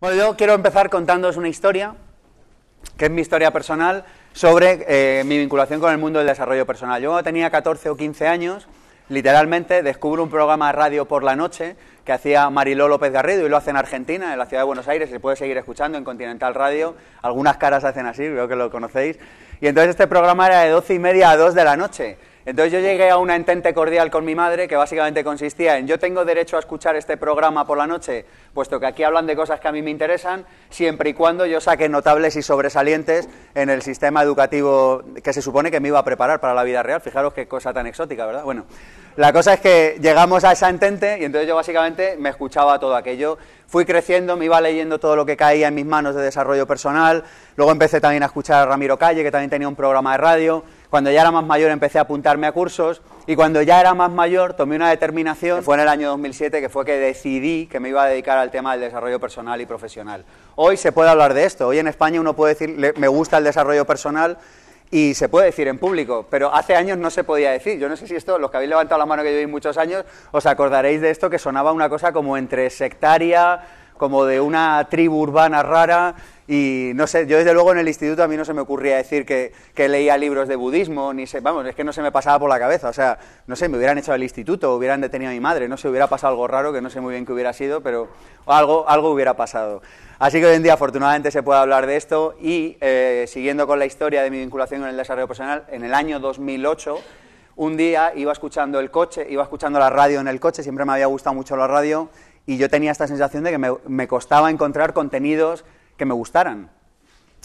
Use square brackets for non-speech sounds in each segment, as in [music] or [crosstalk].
Bueno, yo quiero empezar contándoos una historia, que es mi historia personal, sobre eh, mi vinculación con el mundo del desarrollo personal. Yo tenía 14 o 15 años, literalmente descubro un programa de radio por la noche que hacía Mariló López Garrido y lo hace en Argentina, en la ciudad de Buenos Aires, se puede seguir escuchando en Continental Radio, algunas caras hacen así, creo que lo conocéis. Y entonces este programa era de 12 y media a 2 de la noche. Entonces yo llegué a una entente cordial con mi madre que básicamente consistía en yo tengo derecho a escuchar este programa por la noche, puesto que aquí hablan de cosas que a mí me interesan, siempre y cuando yo saque notables y sobresalientes en el sistema educativo que se supone que me iba a preparar para la vida real. Fijaros qué cosa tan exótica, ¿verdad? Bueno, la cosa es que llegamos a esa entente y entonces yo básicamente me escuchaba todo aquello. Fui creciendo, me iba leyendo todo lo que caía en mis manos de desarrollo personal, luego empecé también a escuchar a Ramiro Calle, que también tenía un programa de radio cuando ya era más mayor empecé a apuntarme a cursos y cuando ya era más mayor tomé una determinación, fue en el año 2007, que fue que decidí que me iba a dedicar al tema del desarrollo personal y profesional. Hoy se puede hablar de esto, hoy en España uno puede decir, me gusta el desarrollo personal y se puede decir en público, pero hace años no se podía decir. Yo no sé si esto, los que habéis levantado la mano que llevéis muchos años, os acordaréis de esto que sonaba una cosa como entre sectaria, como de una tribu urbana rara y no sé, yo desde luego en el instituto a mí no se me ocurría decir que, leía libros de budismo, ni se, vamos, es que no se me pasaba por la cabeza. O sea, no sé, me hubieran hecho del instituto, hubieran detenido a mi madre, no sé, hubiera pasado algo raro que no sé muy bien qué hubiera sido, pero algo, algo hubiera pasado. Así que hoy en día afortunadamente se puede hablar de esto y eh, siguiendo con la historia de mi vinculación con el desarrollo personal, en el año 2008 un día iba escuchando el coche, iba escuchando la radio en el coche, siempre me había gustado mucho la radio y yo tenía esta sensación de que me costaba encontrar contenidos que me gustaran.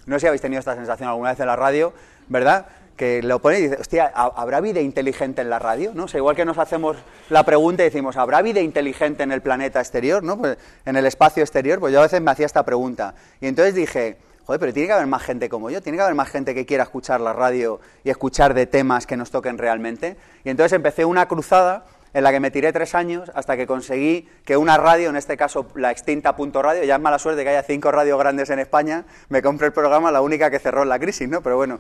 No sé si habéis tenido esta sensación alguna vez en la radio, ¿verdad? Que lo pone y dice hostia, ¿habrá vida inteligente en la radio? ¿No? O igual que nos hacemos la pregunta y decimos, ¿habrá vida inteligente en el planeta exterior? ¿No? Pues, en el espacio exterior, pues yo a veces me hacía esta pregunta. Y entonces dije, joder, pero tiene que haber más gente como yo, tiene que haber más gente que quiera escuchar la radio y escuchar de temas que nos toquen realmente. Y entonces empecé una cruzada en la que me tiré tres años hasta que conseguí que una radio, en este caso la extinta Punto Radio, ya es mala suerte que haya cinco radios grandes en España, me compré el programa, la única que cerró en la crisis, ¿no? Pero bueno,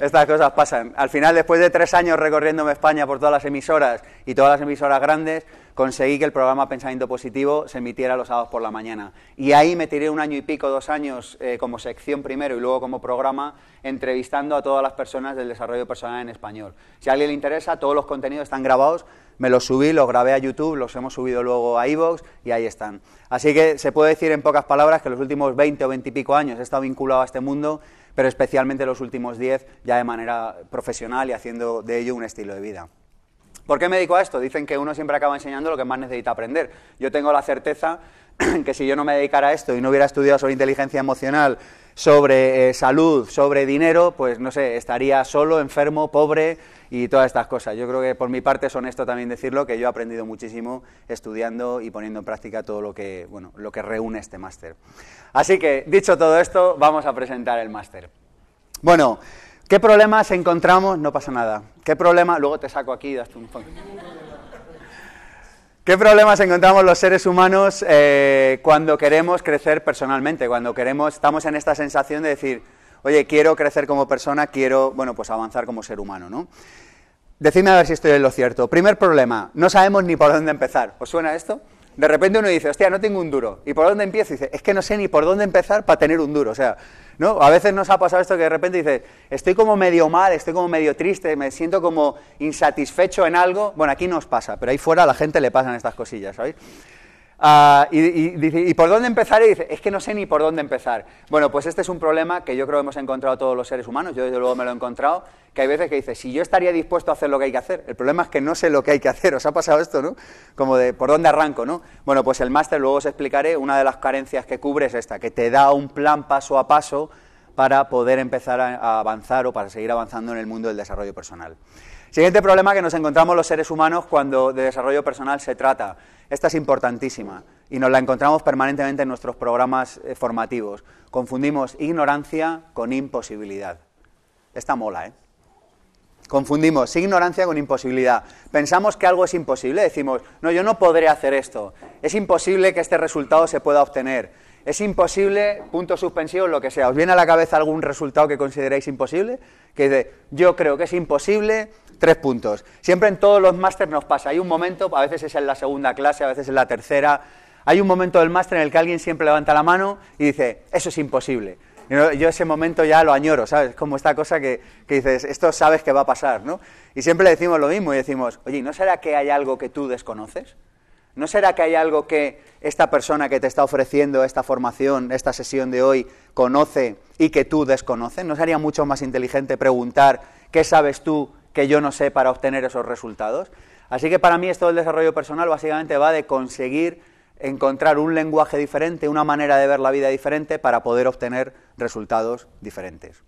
estas cosas pasan. Al final, después de tres años recorriéndome España por todas las emisoras y todas las emisoras grandes, conseguí que el programa Pensamiento Positivo se emitiera los sábados por la mañana. Y ahí me tiré un año y pico, dos años, eh, como sección primero y luego como programa, entrevistando a todas las personas del desarrollo personal en español. Si a alguien le interesa, todos los contenidos están grabados me los subí, los grabé a YouTube, los hemos subido luego a iVoox y ahí están. Así que se puede decir en pocas palabras que los últimos 20 o 20 y pico años he estado vinculado a este mundo, pero especialmente los últimos 10 ya de manera profesional y haciendo de ello un estilo de vida. ¿Por qué me dedico a esto? Dicen que uno siempre acaba enseñando lo que más necesita aprender. Yo tengo la certeza [clears throat] que si yo no me dedicara a esto y no hubiera estudiado sobre inteligencia emocional, sobre eh, salud, sobre dinero, pues no sé, estaría solo, enfermo, pobre, y todas estas cosas. Yo creo que por mi parte es honesto también decirlo, que yo he aprendido muchísimo estudiando y poniendo en práctica todo lo que, bueno, lo que reúne este máster. Así que, dicho todo esto, vamos a presentar el máster. Bueno, ¿qué problemas encontramos? No pasa nada. ¿Qué problema? Luego te saco aquí y das tu ¿Qué problemas encontramos los seres humanos eh, cuando queremos crecer personalmente? Cuando queremos, estamos en esta sensación de decir, oye, quiero crecer como persona, quiero, bueno, pues avanzar como ser humano, ¿no? Decidme a ver si estoy en lo cierto. Primer problema, no sabemos ni por dónde empezar. ¿Os suena esto? De repente uno dice, hostia, no tengo un duro. ¿Y por dónde empiezo? Y dice, es que no sé ni por dónde empezar para tener un duro. O sea, ¿no? A veces nos ha pasado esto que de repente dices, estoy como medio mal, estoy como medio triste, me siento como insatisfecho en algo. Bueno, aquí nos pasa, pero ahí fuera a la gente le pasan estas cosillas, ¿sabéis? Ah, y, ¿y por dónde empezar? Y dice, es que no sé ni por dónde empezar. Bueno, pues este es un problema que yo creo que hemos encontrado todos los seres humanos, yo desde luego me lo he encontrado, que hay veces que dice, si yo estaría dispuesto a hacer lo que hay que hacer, el problema es que no sé lo que hay que hacer, os ha pasado esto, ¿no? Como de, ¿por dónde arranco, no? Bueno, pues el máster, luego os explicaré, una de las carencias que cubre es esta, que te da un plan paso a paso para poder empezar a avanzar o para seguir avanzando en el mundo del desarrollo personal. Siguiente problema que nos encontramos los seres humanos cuando de desarrollo personal se trata. Esta es importantísima y nos la encontramos permanentemente en nuestros programas eh, formativos. Confundimos ignorancia con imposibilidad. Esta mola, ¿eh? Confundimos ignorancia con imposibilidad. Pensamos que algo es imposible, decimos, no, yo no podré hacer esto. Es imposible que este resultado se pueda obtener. Es imposible, punto suspensivo, lo que sea. ¿Os viene a la cabeza algún resultado que consideréis imposible? Que dice, yo creo que es imposible tres puntos. Siempre en todos los másteres nos pasa. Hay un momento, a veces es en la segunda clase, a veces en la tercera. Hay un momento del máster en el que alguien siempre levanta la mano y dice, eso es imposible. Yo ese momento ya lo añoro, ¿sabes? Como esta cosa que, que, dices, esto sabes que va a pasar, ¿no? Y siempre le decimos lo mismo y decimos, oye, ¿no será que hay algo que tú desconoces? ¿No será que hay algo que esta persona que te está ofreciendo esta formación, esta sesión de hoy, conoce y que tú desconoces? ¿No sería mucho más inteligente preguntar qué sabes tú que yo no sé para obtener esos resultados. Así que para mí esto del desarrollo personal básicamente va de conseguir encontrar un lenguaje diferente, una manera de ver la vida diferente para poder obtener resultados diferentes.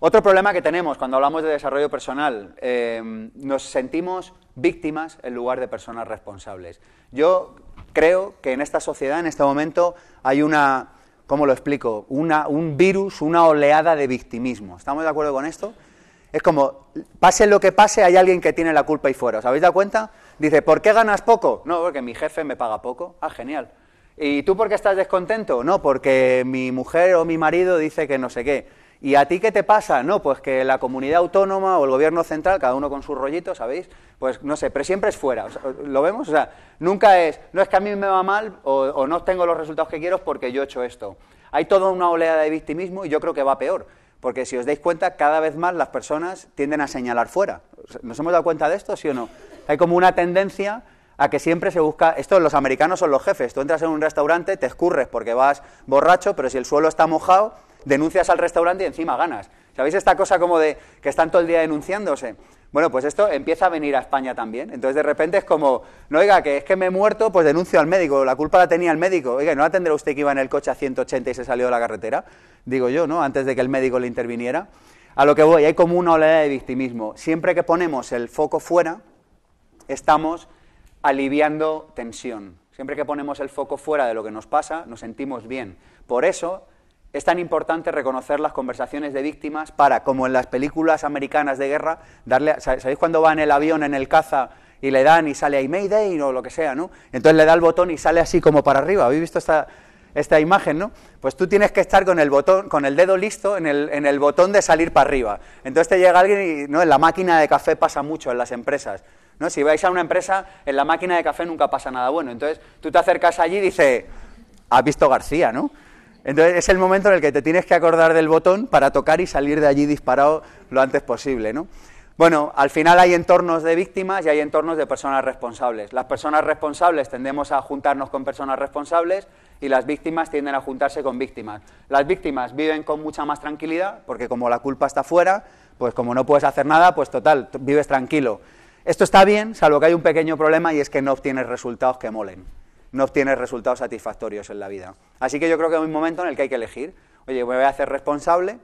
Otro problema que tenemos cuando hablamos de desarrollo personal, eh, nos sentimos víctimas en lugar de personas responsables. Yo creo que en esta sociedad, en este momento, hay una, ¿cómo lo explico? Una, un virus, una oleada de victimismo. ¿Estamos de acuerdo con esto? Es como, pase lo que pase, hay alguien que tiene la culpa y fuera. ¿Os habéis dado cuenta? Dice, ¿por qué ganas poco? No, porque mi jefe me paga poco. Ah, genial. ¿Y tú por qué estás descontento? No, porque mi mujer o mi marido dice que no sé qué. ¿Y a ti qué te pasa? No, pues que la comunidad autónoma o el gobierno central, cada uno con su rollito, ¿sabéis? Pues no sé, pero siempre es fuera. ¿Lo vemos? O sea, nunca es, no es que a mí me va mal o, o no tengo los resultados que quiero porque yo he hecho esto. Hay toda una oleada de victimismo y yo creo que va peor. Porque si os dais cuenta, cada vez más las personas tienden a señalar fuera. ¿Nos hemos dado cuenta de esto, sí o no? Hay como una tendencia a que siempre se busca, esto los americanos son los jefes, tú entras en un restaurante, te escurres porque vas borracho, pero si el suelo está mojado, denuncias al restaurante y encima ganas. ¿Sabéis esta cosa como de que están todo el día denunciándose? Bueno, pues esto empieza a venir a España también. Entonces de repente es como, no oiga, que es que me he muerto, pues denuncio al médico, la culpa la tenía el médico. Oiga, ¿no la tendrá usted que iba en el coche a 180 y se salió de la carretera? Digo yo, ¿no? Antes de que el médico le interviniera. A lo que voy, hay como una oleada de victimismo. Siempre que ponemos el foco fuera, estamos aliviando tensión. Siempre que ponemos el foco fuera de lo que nos pasa, nos sentimos bien. Por eso es tan importante reconocer las conversaciones de víctimas para, como en las películas americanas de guerra, darle, ¿sabéis cuando va en el avión, en el caza, y le dan y sale ahí Mayday o lo que sea, ¿no? Entonces le da el botón y sale así como para arriba. ¿Habéis visto esta, esta imagen, no? Pues tú tienes que estar con el botón, con el dedo listo en el, botón de salir para arriba. Entonces te llega alguien y, ¿no? En la máquina de café pasa mucho en las empresas. ¿no? Si vais a una empresa, en la máquina de café nunca pasa nada bueno. Entonces tú te acercas allí y dices, has visto García, ¿no? Entonces es el momento en el que te tienes que acordar del botón para tocar y salir de allí disparado lo antes posible, ¿no? Bueno, al final hay entornos de víctimas y hay entornos de personas responsables. Las personas responsables tendemos a juntarnos con personas responsables y las víctimas tienden a juntarse con víctimas. Las víctimas viven con mucha más tranquilidad porque como la culpa está fuera, pues como no puedes hacer nada, pues total, vives tranquilo. Esto está bien, salvo que hay un pequeño problema y es que no obtienes resultados que molen no obtienes resultados satisfactorios en la vida. Así que yo creo que es un momento en el que hay que elegir, oye, me voy a hacer responsable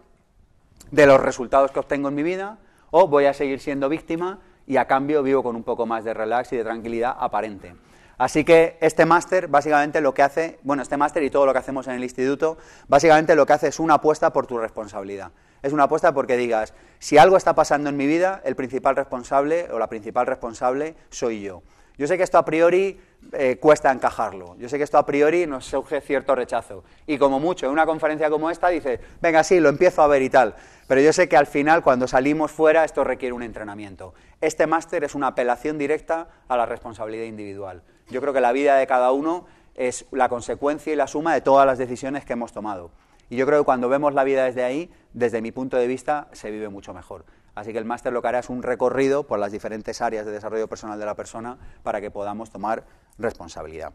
de los resultados que obtengo en mi vida o voy a seguir siendo víctima y a cambio vivo con un poco más de relax y de tranquilidad aparente. Así que este máster básicamente lo que hace, bueno, este máster y todo lo que hacemos en el instituto, básicamente lo que hace es una apuesta por tu responsabilidad. Es una apuesta porque digas, si algo está pasando en mi vida, el principal responsable o la principal responsable soy yo. Yo sé que esto a priori eh, cuesta encajarlo, yo sé que esto a priori nos surge cierto rechazo. Y como mucho, en una conferencia como esta dice venga, sí, lo empiezo a ver y tal. Pero yo sé que al final, cuando salimos fuera, esto requiere un entrenamiento. Este máster es una apelación directa a la responsabilidad individual. Yo creo que la vida de cada uno es la consecuencia y la suma de todas las decisiones que hemos tomado. Y yo creo que cuando vemos la vida desde ahí, desde mi punto de vista, se vive mucho mejor. Así que el máster lo que hará es un recorrido por las diferentes áreas de desarrollo personal de la persona para que podamos tomar responsabilidad.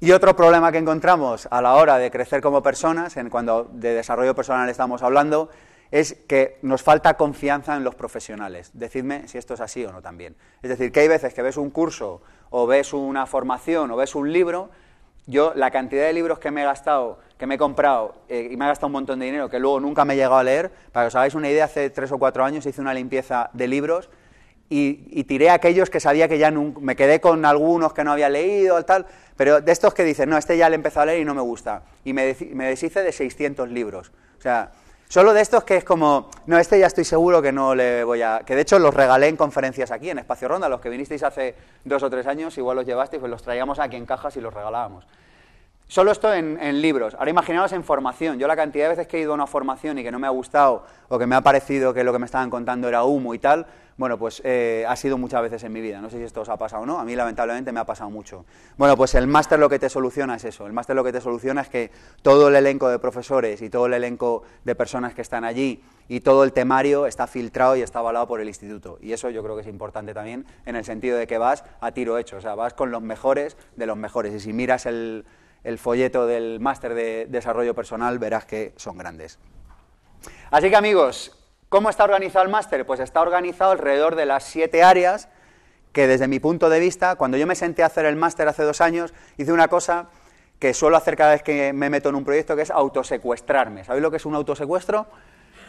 Y otro problema que encontramos a la hora de crecer como personas, en cuando de desarrollo personal estamos hablando, es que nos falta confianza en los profesionales. Decidme si esto es así o no también. Es decir, que hay veces que ves un curso o ves una formación o ves un libro yo, la cantidad de libros que me he gastado, que me he comprado eh, y me he gastado un montón de dinero, que luego nunca me he llegado a leer, para que os hagáis una idea, hace tres o cuatro años hice una limpieza de libros y, tiré aquellos que sabía que ya nunca, me quedé con algunos que no había leído, tal, pero de estos que dicen, no, este ya le he empezado a leer y no me gusta. Y me, me deshice de 600 libros. O sea, Solo de estos que es como, no, este ya estoy seguro que no le voy a... Que de hecho los regalé en conferencias aquí, en Espacio Ronda, los que vinisteis hace dos o tres años, igual los llevasteis, pues los traíamos aquí en cajas y los regalábamos. Solo esto en, libros. Ahora imaginaos en formación. Yo la cantidad de veces que he ido a una formación y que no me ha gustado o que me ha parecido que lo que me estaban contando era humo y tal, bueno, pues eh, ha sido muchas veces en mi vida. No sé si esto os ha pasado o no. A mí lamentablemente me ha pasado mucho. Bueno, pues el máster lo que te soluciona es eso. El máster lo que te soluciona es que todo el elenco de profesores y todo el elenco de personas que están allí y todo el temario está filtrado y está avalado por el instituto. Y eso yo creo que es importante también en el sentido de que vas a tiro hecho. O sea, vas con los mejores de los mejores. Y si miras el el folleto del máster de desarrollo personal, verás que son grandes. Así que amigos, ¿cómo está organizado el máster? Pues está organizado alrededor de las siete áreas que desde mi punto de vista, cuando yo me senté a hacer el máster hace dos años, hice una cosa que suelo hacer cada vez que me meto en un proyecto, que es autosecuestrarme. ¿Sabéis lo que es un autosecuestro?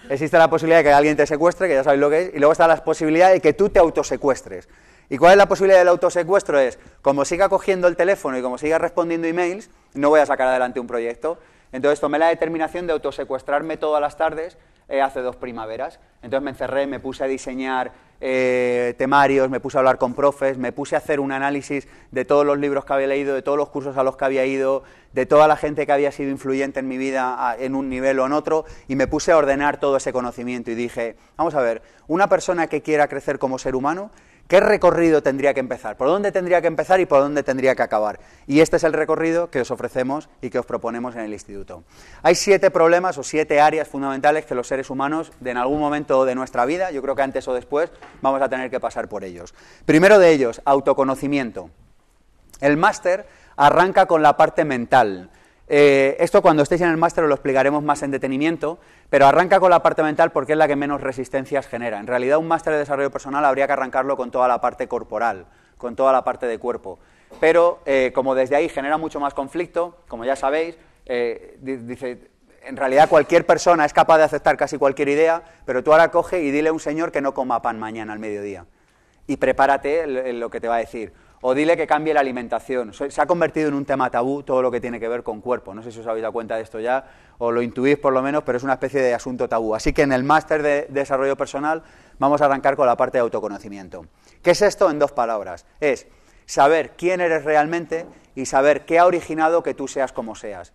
Existe la posibilidad de que alguien te secuestre, que ya sabéis lo que es, y luego está la posibilidad de que tú te autosecuestres. ¿Y cuál es la posibilidad del autosecuestro? Es, como siga cogiendo el teléfono y como siga respondiendo emails, no voy a sacar adelante un proyecto. Entonces tomé la determinación de autosecuestrarme todas las tardes eh, hace dos primaveras. Entonces me encerré, me puse a diseñar eh, temarios, me puse a hablar con profes, me puse a hacer un análisis de todos los libros que había leído, de todos los cursos a los que había ido, de toda la gente que había sido influyente en mi vida en un nivel o en otro, y me puse a ordenar todo ese conocimiento y dije, vamos a ver, una persona que quiera crecer como ser humano ¿Qué recorrido tendría que empezar? ¿Por dónde tendría que empezar y por dónde tendría que acabar? Y este es el recorrido que os ofrecemos y que os proponemos en el instituto. Hay siete problemas o siete áreas fundamentales que los seres humanos, en algún momento de nuestra vida, yo creo que antes o después, vamos a tener que pasar por ellos. Primero de ellos, autoconocimiento. El máster arranca con la parte mental. Eh, esto cuando estéis en el máster os lo explicaremos más en detenimiento, pero arranca con la parte mental porque es la que menos resistencias genera. En realidad un máster de desarrollo personal habría que arrancarlo con toda la parte corporal, con toda la parte de cuerpo. Pero eh, como desde ahí genera mucho más conflicto, como ya sabéis, eh, dice, en realidad cualquier persona es capaz de aceptar casi cualquier idea, pero tú ahora coge y dile a un señor que no coma pan mañana al mediodía. Y prepárate lo que te va a decir o dile que cambie la alimentación. Se ha convertido en un tema tabú todo lo que tiene que ver con cuerpo. No sé si os habéis dado cuenta de esto ya, o lo intuís por lo menos, pero es una especie de asunto tabú. Así que en el máster de desarrollo personal vamos a arrancar con la parte de autoconocimiento. ¿Qué es esto en dos palabras? Es saber quién eres realmente y saber qué ha originado que tú seas como seas.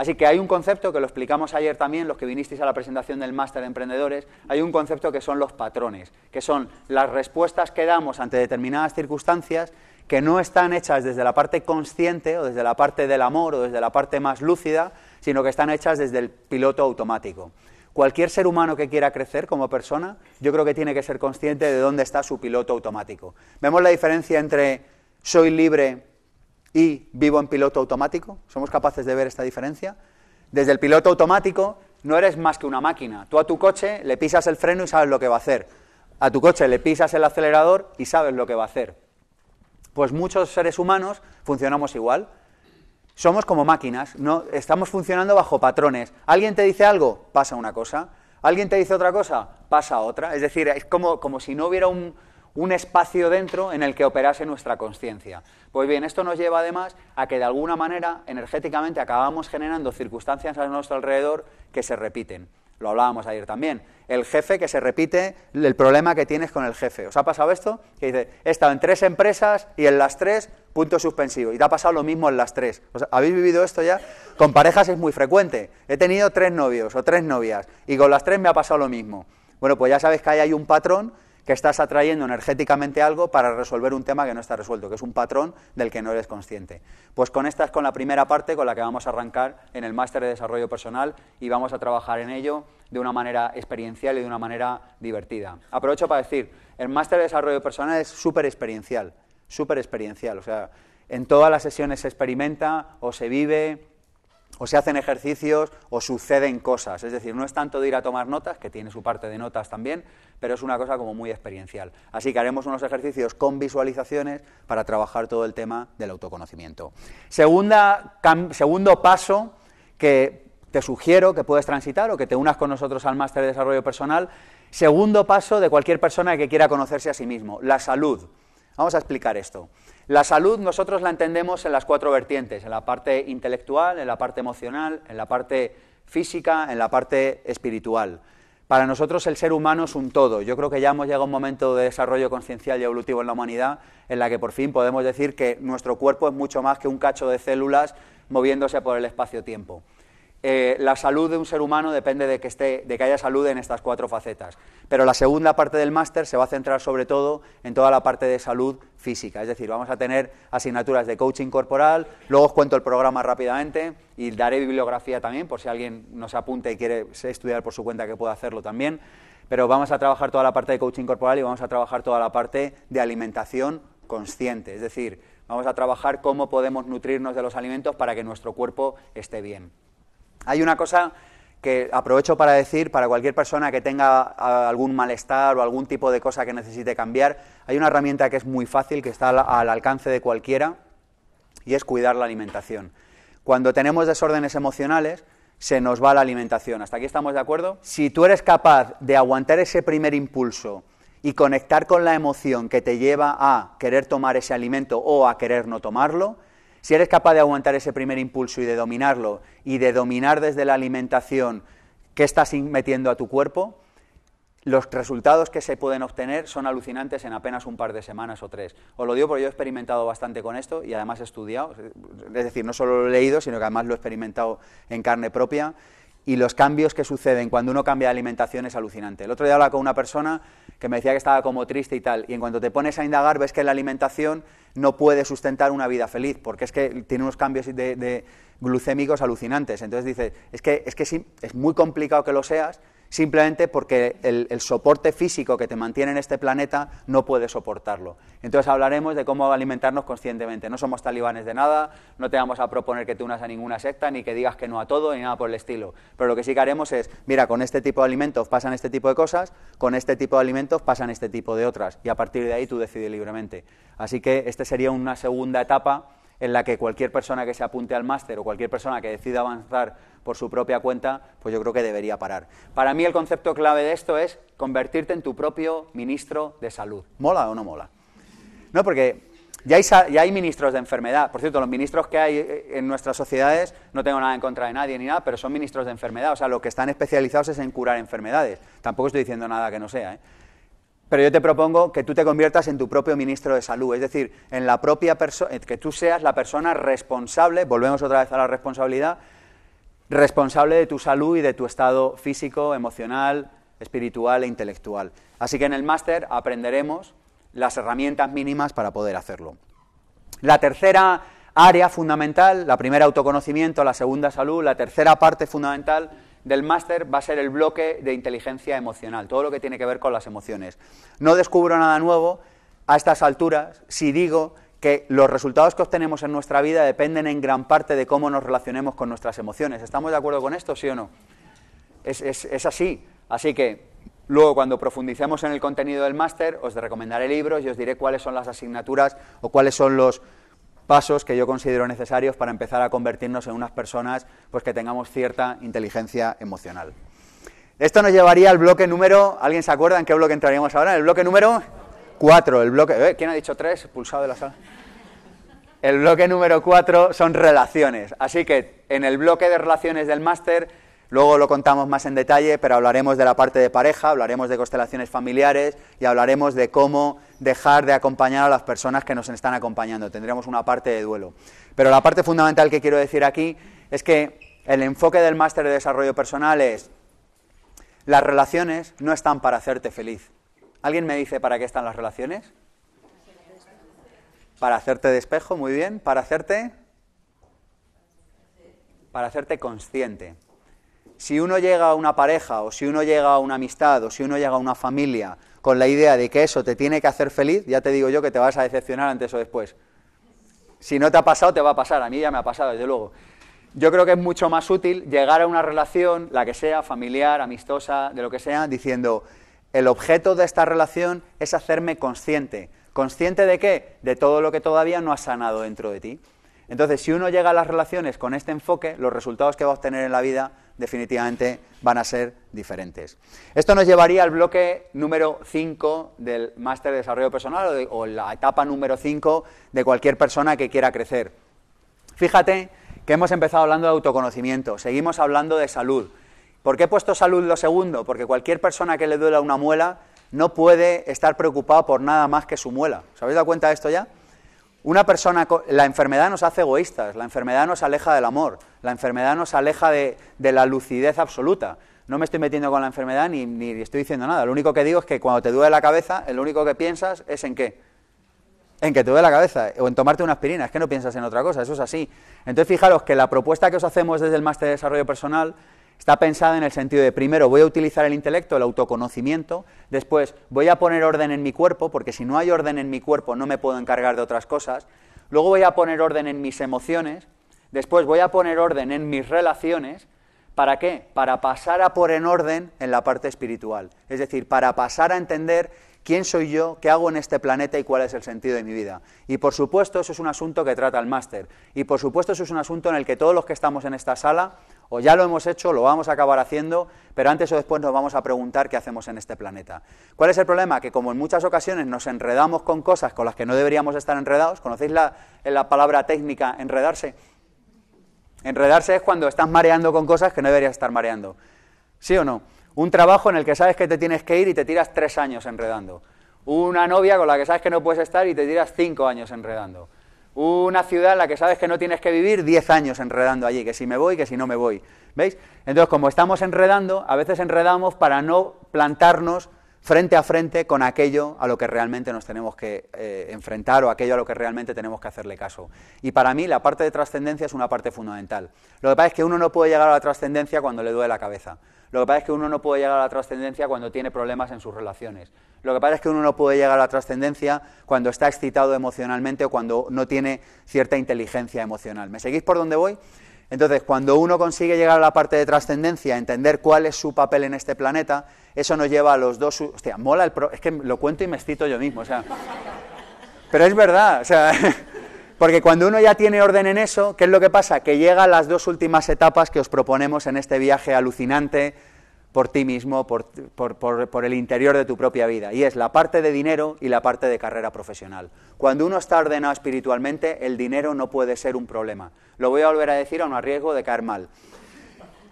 Así que hay un concepto que lo explicamos ayer también, los que vinisteis a la presentación del máster de emprendedores, hay un concepto que son los patrones, que son las respuestas que damos ante determinadas circunstancias que no están hechas desde la parte consciente o desde la parte del amor o desde la parte más lúcida, sino que están hechas desde el piloto automático. Cualquier ser humano que quiera crecer como persona, yo creo que tiene que ser consciente de dónde está su piloto automático. Vemos la diferencia entre soy libre y vivo en piloto automático. Somos capaces de ver esta diferencia. Desde el piloto automático no eres más que una máquina. Tú a tu coche le pisas el freno y sabes lo que va a hacer. A tu coche le pisas el acelerador y sabes lo que va a hacer. Pues muchos seres humanos funcionamos igual. Somos como máquinas, no estamos funcionando bajo patrones. Alguien te dice algo, pasa una cosa. Alguien te dice otra cosa, pasa otra. Es decir, es como, como si no hubiera un, un espacio dentro en el que operase nuestra conciencia. Pues bien, esto nos lleva además a que de alguna manera energéticamente acabamos generando circunstancias a nuestro alrededor que se repiten. Lo hablábamos ayer también. El jefe que se repite el problema que tienes con el jefe. ¿Os ha pasado esto? Que dice, he estado en tres empresas y en las tres punto suspensivo. Y te ha pasado lo mismo en las tres. ¿Habéis vivido esto ya? Con parejas es muy frecuente. He tenido tres novios o tres novias y con las tres me ha pasado lo mismo. Bueno, pues ya sabéis que ahí hay un patrón que estás atrayendo energéticamente algo para resolver un tema que no está resuelto, que es un patrón del que no eres consciente. Pues con esta es con la primera parte con la que vamos a arrancar en el máster de desarrollo personal y vamos a trabajar en ello de una manera experiencial y de una manera divertida. Aprovecho para decir, el máster de desarrollo personal es súper experiencial, súper experiencial. O sea, en todas las sesiones se experimenta o se vive, o se hacen ejercicios o suceden cosas. Es decir, no es tanto de ir a tomar notas, que tiene su parte de notas también, pero es una cosa como muy experiencial. Así que haremos unos ejercicios con visualizaciones para trabajar todo el tema del autoconocimiento. segundo paso que te sugiero que puedes transitar o que te unas con nosotros al máster de desarrollo personal. Segundo paso de cualquier persona que quiera conocerse a sí mismo, la salud. Vamos a explicar esto. La salud nosotros la entendemos en las cuatro vertientes, en la parte intelectual, en la parte emocional, en la parte física, en la parte espiritual. Para nosotros el ser humano es un todo. Yo creo que ya hemos llegado a un momento de desarrollo conciencial y evolutivo en la humanidad en la que por fin podemos decir que nuestro cuerpo es mucho más que un cacho de células moviéndose por el espacio-tiempo. Eh, la salud de un ser humano depende de que, esté, de que haya salud en estas cuatro facetas. Pero la segunda parte del máster se va a centrar sobre todo en toda la parte de salud física. Es decir, vamos a tener asignaturas de coaching corporal, luego os cuento el programa rápidamente y daré bibliografía también por si alguien nos apunta y quiere estudiar por su cuenta que pueda hacerlo también. Pero vamos a trabajar toda la parte de coaching corporal y vamos a trabajar toda la parte de alimentación consciente. Es decir, vamos a trabajar cómo podemos nutrirnos de los alimentos para que nuestro cuerpo esté bien. Hay una cosa que aprovecho para decir para cualquier persona que tenga algún malestar o algún tipo de cosa que necesite cambiar, hay una herramienta que es muy fácil, que está al alcance de cualquiera, y es cuidar la alimentación. Cuando tenemos desórdenes emocionales, se nos va la alimentación. ¿Hasta aquí estamos de acuerdo? Si tú eres capaz de aguantar ese primer impulso y conectar con la emoción que te lleva a querer tomar ese alimento o a querer no tomarlo, si eres capaz de aguantar ese primer impulso y de dominarlo, y de dominar desde la alimentación qué estás metiendo a tu cuerpo, los resultados que se pueden obtener son alucinantes en apenas un par de semanas o tres. Os lo digo porque yo he experimentado bastante con esto y además he estudiado, es decir, no solo lo he leído, sino que además lo he experimentado en carne propia y los cambios que suceden cuando uno cambia de alimentación es alucinante. El otro día hablaba con una persona que me decía que estaba como triste y tal, y en cuanto te pones a indagar ves que la alimentación no puede sustentar una vida feliz, porque es que tiene unos cambios de, glucémicos alucinantes. Entonces dice, es que, es que sí, es muy complicado que lo seas, simplemente porque el, soporte físico que te mantiene en este planeta no puede soportarlo. Entonces hablaremos de cómo alimentarnos conscientemente. No somos talibanes de nada, no te vamos a proponer que te unas a ninguna secta, ni que digas que no a todo, ni nada por el estilo. Pero lo que sí que haremos es, mira, con este tipo de alimentos pasan este tipo de cosas, con este tipo de alimentos pasan este tipo de otras, y a partir de ahí tú decides libremente. Así que esta sería una segunda etapa en la que cualquier persona que se apunte al máster o cualquier persona que decida avanzar por su propia cuenta, pues yo creo que debería parar. Para mí el concepto clave de esto es convertirte en tu propio ministro de salud. ¿Mola o no mola? No, porque ya hay, ya hay, ministros de enfermedad. Por cierto, los ministros que hay eh, en nuestras sociedades, no tengo nada en contra de nadie ni nada, pero son ministros de enfermedad. O sea, lo que están especializados es en curar enfermedades. Tampoco estoy diciendo nada que no sea. ¿eh? pero yo te propongo que tú te conviertas en tu propio ministro de salud, es decir, en la propia persona, eh, que tú seas la persona responsable, volvemos otra vez a la responsabilidad, responsable de tu salud y de tu estado físico, emocional, espiritual e intelectual. Así que en el máster aprenderemos las herramientas mínimas para poder hacerlo. La tercera área fundamental, la primera autoconocimiento, la segunda salud, la tercera parte fundamental del máster va a ser el bloque de inteligencia emocional, todo lo que tiene que ver con las emociones. No descubro nada nuevo a estas alturas si digo que los resultados que obtenemos en nuestra vida dependen en gran parte de cómo nos relacionemos con nuestras emociones. ¿Estamos de acuerdo con esto, sí o no? Es, así. Así que luego cuando profundicemos en el contenido del máster os recomendaré libros y os diré cuáles son las asignaturas o cuáles son los pasos que yo considero necesarios para empezar a convertirnos en unas personas pues, que tengamos cierta inteligencia emocional. Esto nos llevaría al bloque número, ¿alguien se acuerda en qué bloque entraríamos ahora? El bloque número 4, el bloque, eh, ¿quién ha dicho 3? Pulsado de la sala. El bloque número 4 son relaciones, así que en el bloque de relaciones del máster Luego lo contamos más en detalle, pero hablaremos de la parte de pareja, hablaremos de constelaciones familiares y hablaremos de cómo dejar de acompañar a las personas que nos están acompañando. Tendremos una parte de duelo. Pero la parte fundamental que quiero decir aquí es que el enfoque del máster de desarrollo personal es las relaciones no están para hacerte feliz. ¿Alguien me dice para qué están las relaciones? Para hacerte despejo, muy bien. Para hacerte... Para hacerte consciente si uno llega a una pareja o si uno llega a una amistad o si uno llega a una familia con la idea de que eso te tiene que hacer feliz, ya te digo yo que te vas a decepcionar antes o después. Si no te ha pasado, te va a pasar. A mí ya me ha pasado, desde luego. Yo creo que es mucho más útil llegar a una relación, la que sea, familiar, amistosa, de lo que sea, diciendo, el objeto de esta relación es hacerme consciente. ¿Consciente de qué? De todo lo que todavía no ha sanado dentro de ti. Entonces, si uno llega a las relaciones con este enfoque, los resultados que va a obtener en la vida definitivamente van a ser diferentes. Esto nos llevaría al bloque número 5 del máster de desarrollo personal o, la etapa número 5 de cualquier persona que quiera crecer. Fíjate que hemos empezado hablando de autoconocimiento, seguimos hablando de salud. ¿Por qué he puesto salud lo segundo? Porque cualquier persona que le duela una muela no puede estar preocupado por nada más que su muela. ¿Os habéis dado cuenta de esto ya? Una persona, la enfermedad nos hace egoístas, la enfermedad nos aleja del amor, la enfermedad nos aleja de, la lucidez absoluta. No me estoy metiendo con la enfermedad ni, estoy diciendo nada. Lo único que digo es que cuando te duele la cabeza, lo único que piensas es en qué. En que te duele la cabeza o en tomarte una aspirina. Es que no piensas en otra cosa, eso es así. Entonces fijaros que la propuesta que os hacemos desde el máster de desarrollo personal está pensada en el sentido de, primero, voy a utilizar el intelecto, el autoconocimiento, después voy a poner orden en mi cuerpo, porque si no hay orden en mi cuerpo no me puedo encargar de otras cosas, luego voy a poner orden en mis emociones, Después voy a poner orden en mis relaciones. ¿Para qué? Para pasar a poner en orden en la parte espiritual. Es decir, para pasar a entender quién soy yo, qué hago en este planeta y cuál es el sentido de mi vida. Y por supuesto, eso es un asunto que trata el máster. Y por supuesto, eso es un asunto en el que todos los que estamos en esta sala, o ya lo hemos hecho, lo vamos a acabar haciendo, pero antes o después nos vamos a preguntar qué hacemos en este planeta. ¿Cuál es el problema? Que como en muchas ocasiones nos enredamos con cosas con las que no deberíamos estar enredados, ¿conocéis la, la palabra técnica enredarse? Enredarse es cuando estás mareando con cosas que no deberías estar mareando. ¿Sí o no? Un trabajo en el que sabes que te tienes que ir y te tiras tres años enredando. Una novia con la que sabes que no puedes estar y te tiras cinco años enredando. Una ciudad en la que sabes que no tienes que vivir diez años enredando allí, que si me voy, que si no me voy. ¿Veis? Entonces, como estamos enredando, a veces enredamos para no plantarnos frente a frente con aquello a lo que realmente nos tenemos que eh, enfrentar o aquello a lo que realmente tenemos que hacerle caso. Y para mí la parte de trascendencia es una parte fundamental. Lo que pasa es que uno no puede llegar a la trascendencia cuando le duele la cabeza. Lo que pasa es que uno no puede llegar a la trascendencia cuando tiene problemas en sus relaciones. Lo que pasa es que uno no puede llegar a la trascendencia cuando está excitado emocionalmente o cuando no tiene cierta inteligencia emocional. ¿Me seguís por donde voy? Entonces, cuando uno consigue llegar a la parte de trascendencia, entender cuál es su papel en este planeta, eso nos lleva a los dos... Hostia, mola el... Es que lo cuento y me excito yo mismo, o sea... Pero es verdad, [laughs] Porque cuando uno ya tiene orden en eso, ¿qué es lo que pasa? Que llega a las dos últimas etapas que os proponemos en este viaje alucinante por ti mismo, por, el interior de tu propia vida. Y es la parte de dinero y la parte de carrera profesional. Cuando uno está ordenado espiritualmente, el dinero no puede ser un problema. Lo voy a volver a decir a un arriesgo de caer mal.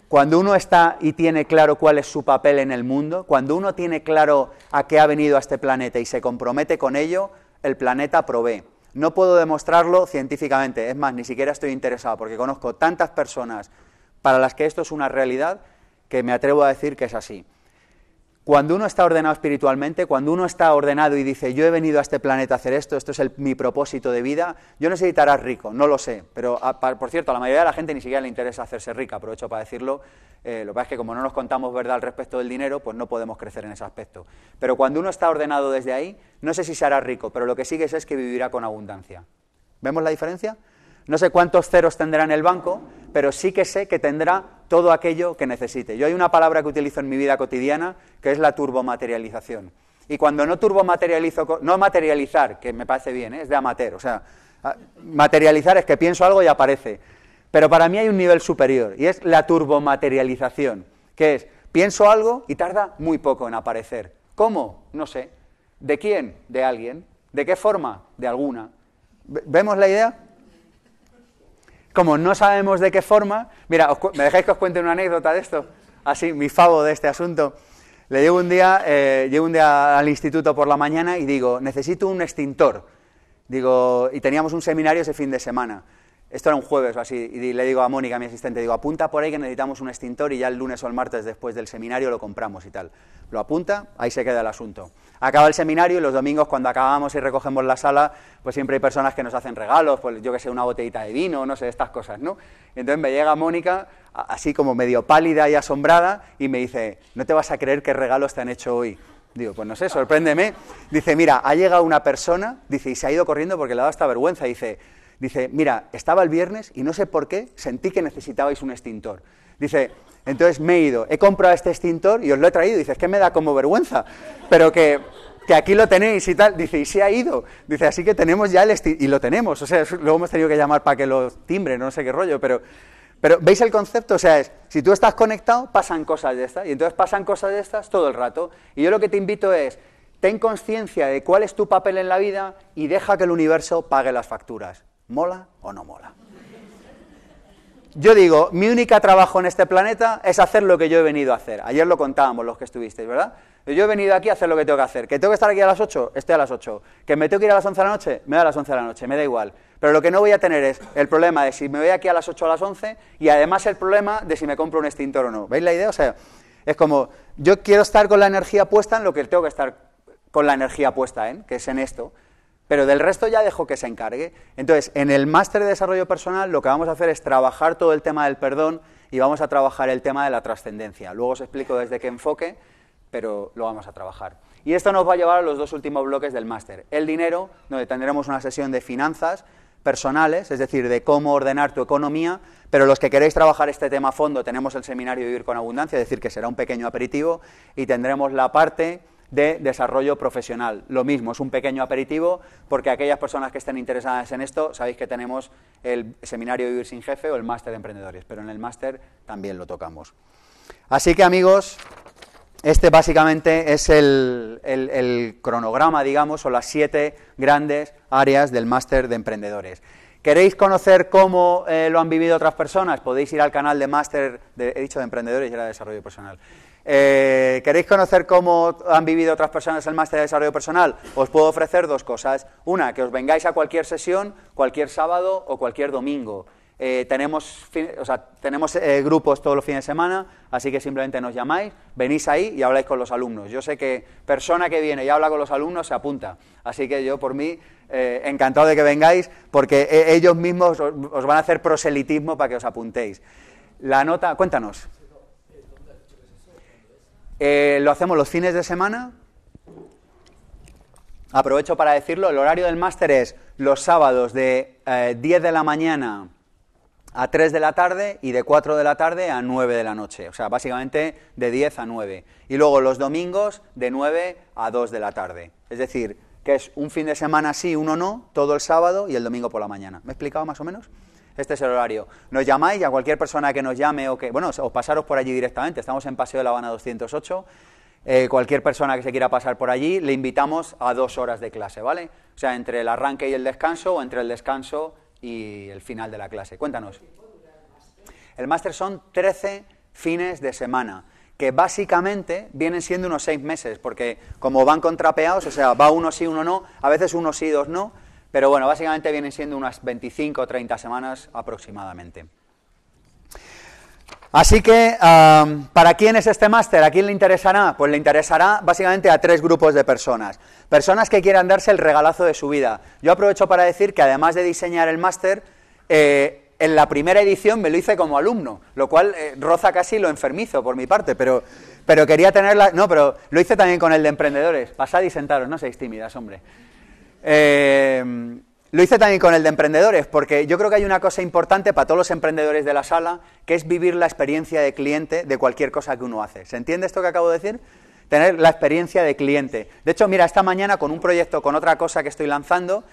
Cuando uno está y tiene claro cuál es su papel en el mundo, cuando uno tiene claro a qué ha venido a este planeta y se compromete con ello, el planeta provee. No puedo demostrarlo científicamente, es más, ni siquiera estoy interesado porque conozco tantas personas para las que esto es una realidad que me atrevo a decir que es así. Cuando uno está ordenado espiritualmente, cuando uno está ordenado y dice, yo he venido a este planeta a hacer esto, esto es mi propósito de vida, yo no sé si te harás rico, no lo sé, pero ah, por cierto, a la mayoría de la gente ni siquiera le interesa hacerse rica, aprovecho para decirlo, eh, lo que pasa es que como no nos contamos verdad al respecto del dinero, pues no podemos crecer en ese aspecto. Pero cuando uno está ordenado desde ahí, no sé si se rico, pero lo que sí sé es que vivirá con abundancia. ¿Vemos la diferencia? No sé cuántos ceros tendrá en el banco, pero sí que sé que tendrá todo aquello que necesite. Yo hay una palabra que utilizo en mi vida cotidiana que es la turbomaterialización. Y cuando no turbomaterializo, no materializar, que me parece bien, ¿eh? es de amateur, o sea, materializar es que pienso algo y aparece. Pero para mí hay un nivel superior y es la turbomaterialización, que es pienso algo y tarda muy poco en aparecer. ¿Cómo? No sé. ¿De quién? De alguien. ¿De qué forma? De alguna. ¿Vemos la idea? como no sabemos de qué forma, mira, ¿me dejáis que os cuente una anécdota de esto? Así, mi favo de este asunto. Le llevo un día, eh, un día al instituto por la mañana y digo, necesito un extintor. Digo, y teníamos un seminario ese fin de semana. Esto era un jueves así, y le digo a Mónica, mi asistente, digo, apunta por ahí que necesitamos un extintor y ya el lunes o el martes después del seminario lo compramos y tal. Lo apunta, ahí se queda el asunto. Acaba el seminario y los domingos cuando acabamos y recogemos la sala, pues siempre hay personas que nos hacen regalos, pues yo que sé, una botellita de vino, no sé, estas cosas, ¿no? Entonces me llega Mónica, así como medio pálida y asombrada, y me dice, no te vas a creer qué regalos te han hecho hoy. Digo, pues no sé, sorpréndeme. Dice, mira, ha llegado una persona, dice, y se ha ido corriendo porque le ha dado esta vergüenza. Dice, Dice, mira, estaba el viernes y no sé por qué sentí que necesitabais un extintor. Dice, entonces me he ido, he comprado este extintor y os lo he traído. Dice, es que me da como vergüenza, pero que, aquí lo tenéis y tal. Dice, y se ha ido. Dice, así que tenemos ya el extintor. Y lo tenemos, o sea, luego hemos tenido que llamar para que lo timbre, no sé qué rollo, pero... Pero ¿veis el concepto? O sea, es, si tú estás conectado, pasan cosas de estas, y entonces pasan cosas de estas todo el rato. Y yo lo que te invito es, ten conciencia de cuál es tu papel en la vida y deja que el universo pague las facturas. ¿Mola o no mola? Yo digo, mi única trabajo en este planeta es hacer lo que yo he venido a hacer. Ayer lo contábamos los que estuvisteis, ¿verdad? Yo he venido aquí a hacer lo que tengo que hacer. ¿Que tengo que estar aquí a las 8? Estoy a las 8. ¿Que me tengo que ir a las 11 de la noche? Me da a las 11 de la noche, me da igual. Pero lo que no voy a tener es el problema de si me voy aquí a las 8 o a las 11 y además el problema de si me compro un extintor o no. ¿Veis la idea? O sea, es como, yo quiero estar con la energía puesta en lo que tengo que estar con la energía puesta ¿eh? que es en esto pero del resto ya dejo que se encargue. Entonces, en el máster de desarrollo personal lo que vamos a hacer es trabajar todo el tema del perdón y vamos a trabajar el tema de la trascendencia. Luego os explico desde qué enfoque, pero lo vamos a trabajar. Y esto nos va a llevar a los dos últimos bloques del máster. El dinero, donde tendremos una sesión de finanzas personales, es decir, de cómo ordenar tu economía, pero los que queréis trabajar este tema a fondo tenemos el seminario de Vivir con Abundancia, es decir, que será un pequeño aperitivo y tendremos la parte de desarrollo profesional. Lo mismo, es un pequeño aperitivo porque aquellas personas que estén interesadas en esto, sabéis que tenemos el seminario Vivir sin Jefe o el máster de emprendedores, pero en el máster también lo tocamos. Así que amigos, este básicamente es el, cronograma, digamos, o las siete grandes áreas del máster de emprendedores. ¿Queréis conocer cómo eh, lo han vivido otras personas? Podéis ir al canal de máster, he dicho de emprendedores y era de desarrollo personal. Eh, ¿Queréis conocer cómo han vivido otras personas el máster de desarrollo personal? Os puedo ofrecer dos cosas. Una, que os vengáis a cualquier sesión, cualquier sábado o cualquier domingo. Eh, tenemos o sea, tenemos eh, grupos todos los fines de semana, así que simplemente nos llamáis, venís ahí y habláis con los alumnos. Yo sé que persona que viene y habla con los alumnos se apunta, así que yo por mí encantado de que vengáis porque ellos mismos os van a hacer proselitismo para que os apuntéis. La nota, cuéntanos. Eh, lo hacemos los fines de semana. Aprovecho para decirlo, el horario del máster es los sábados de 10 eh, de la mañana a 3 de la tarde y de 4 de la tarde a 9 de la noche. O sea, básicamente de 10 a 9. Y luego los domingos de 9 a 2 de la tarde. Es decir, que es un fin de semana sí, uno no, todo el sábado y el domingo por la mañana. ¿Me he explicado más o menos? este es el horario. Nos llamáis a cualquier persona que nos llame o que, bueno, os pasaros por allí directamente, estamos en Paseo de la Habana 208. Eh, cualquier persona que se quiera pasar por allí, le invitamos a dos horas de clase, ¿vale? O sea, entre el arranque y el descanso, o entre el descanso y el final de la clase. Cuéntanos. El máster son 13 fines de semana, que básicamente vienen siendo unos seis meses, porque como van contrapeados, o sea, va uno sí, uno no, a veces uno sí, dos no, pero bueno, básicamente vienen siendo unas 25 o 30 semanas aproximadamente. Así que, ¿para quién es este máster? ¿A quién le interesará? Pues le interesará básicamente a tres grupos de personas. Personas que quieran darse el regalazo de su vida. Yo aprovecho para decir que además de diseñar el máster, eh, en la primera edición me lo hice como alumno, lo cual eh, roza casi lo enfermizo por mi parte, pero, pero quería tenerla... No, pero lo hice también con el de emprendedores. Pasad y sentaros, no seáis tímidas, hombre. Eh, lo hice también con el de emprendedores, porque yo creo que hay una cosa importante para todos los emprendedores de la sala, que es vivir la experiencia de cliente de cualquier cosa que uno hace. ¿Se entiende esto que acabo de decir? Tener la experiencia de cliente. De hecho, mira, esta mañana con un proyecto, con otra cosa que estoy lanzando,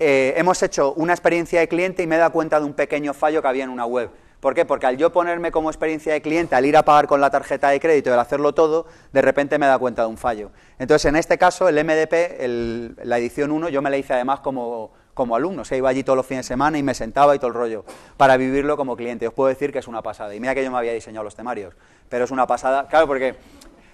eh, hemos hecho una experiencia de cliente y me he dado cuenta de un pequeño fallo que había en una web. ¿Por qué? Porque al yo ponerme como experiencia de cliente, al ir a pagar con la tarjeta de crédito al hacerlo todo, de repente me da cuenta de un fallo. Entonces, en este caso, el MDP, la edición 1, yo me la hice además como, como alumno. O sea, iba allí todos los fines de semana y me sentaba y todo el rollo para vivirlo como cliente. Os puedo decir que es una pasada. Y mira que yo me había diseñado los temarios, pero es una pasada. Claro, porque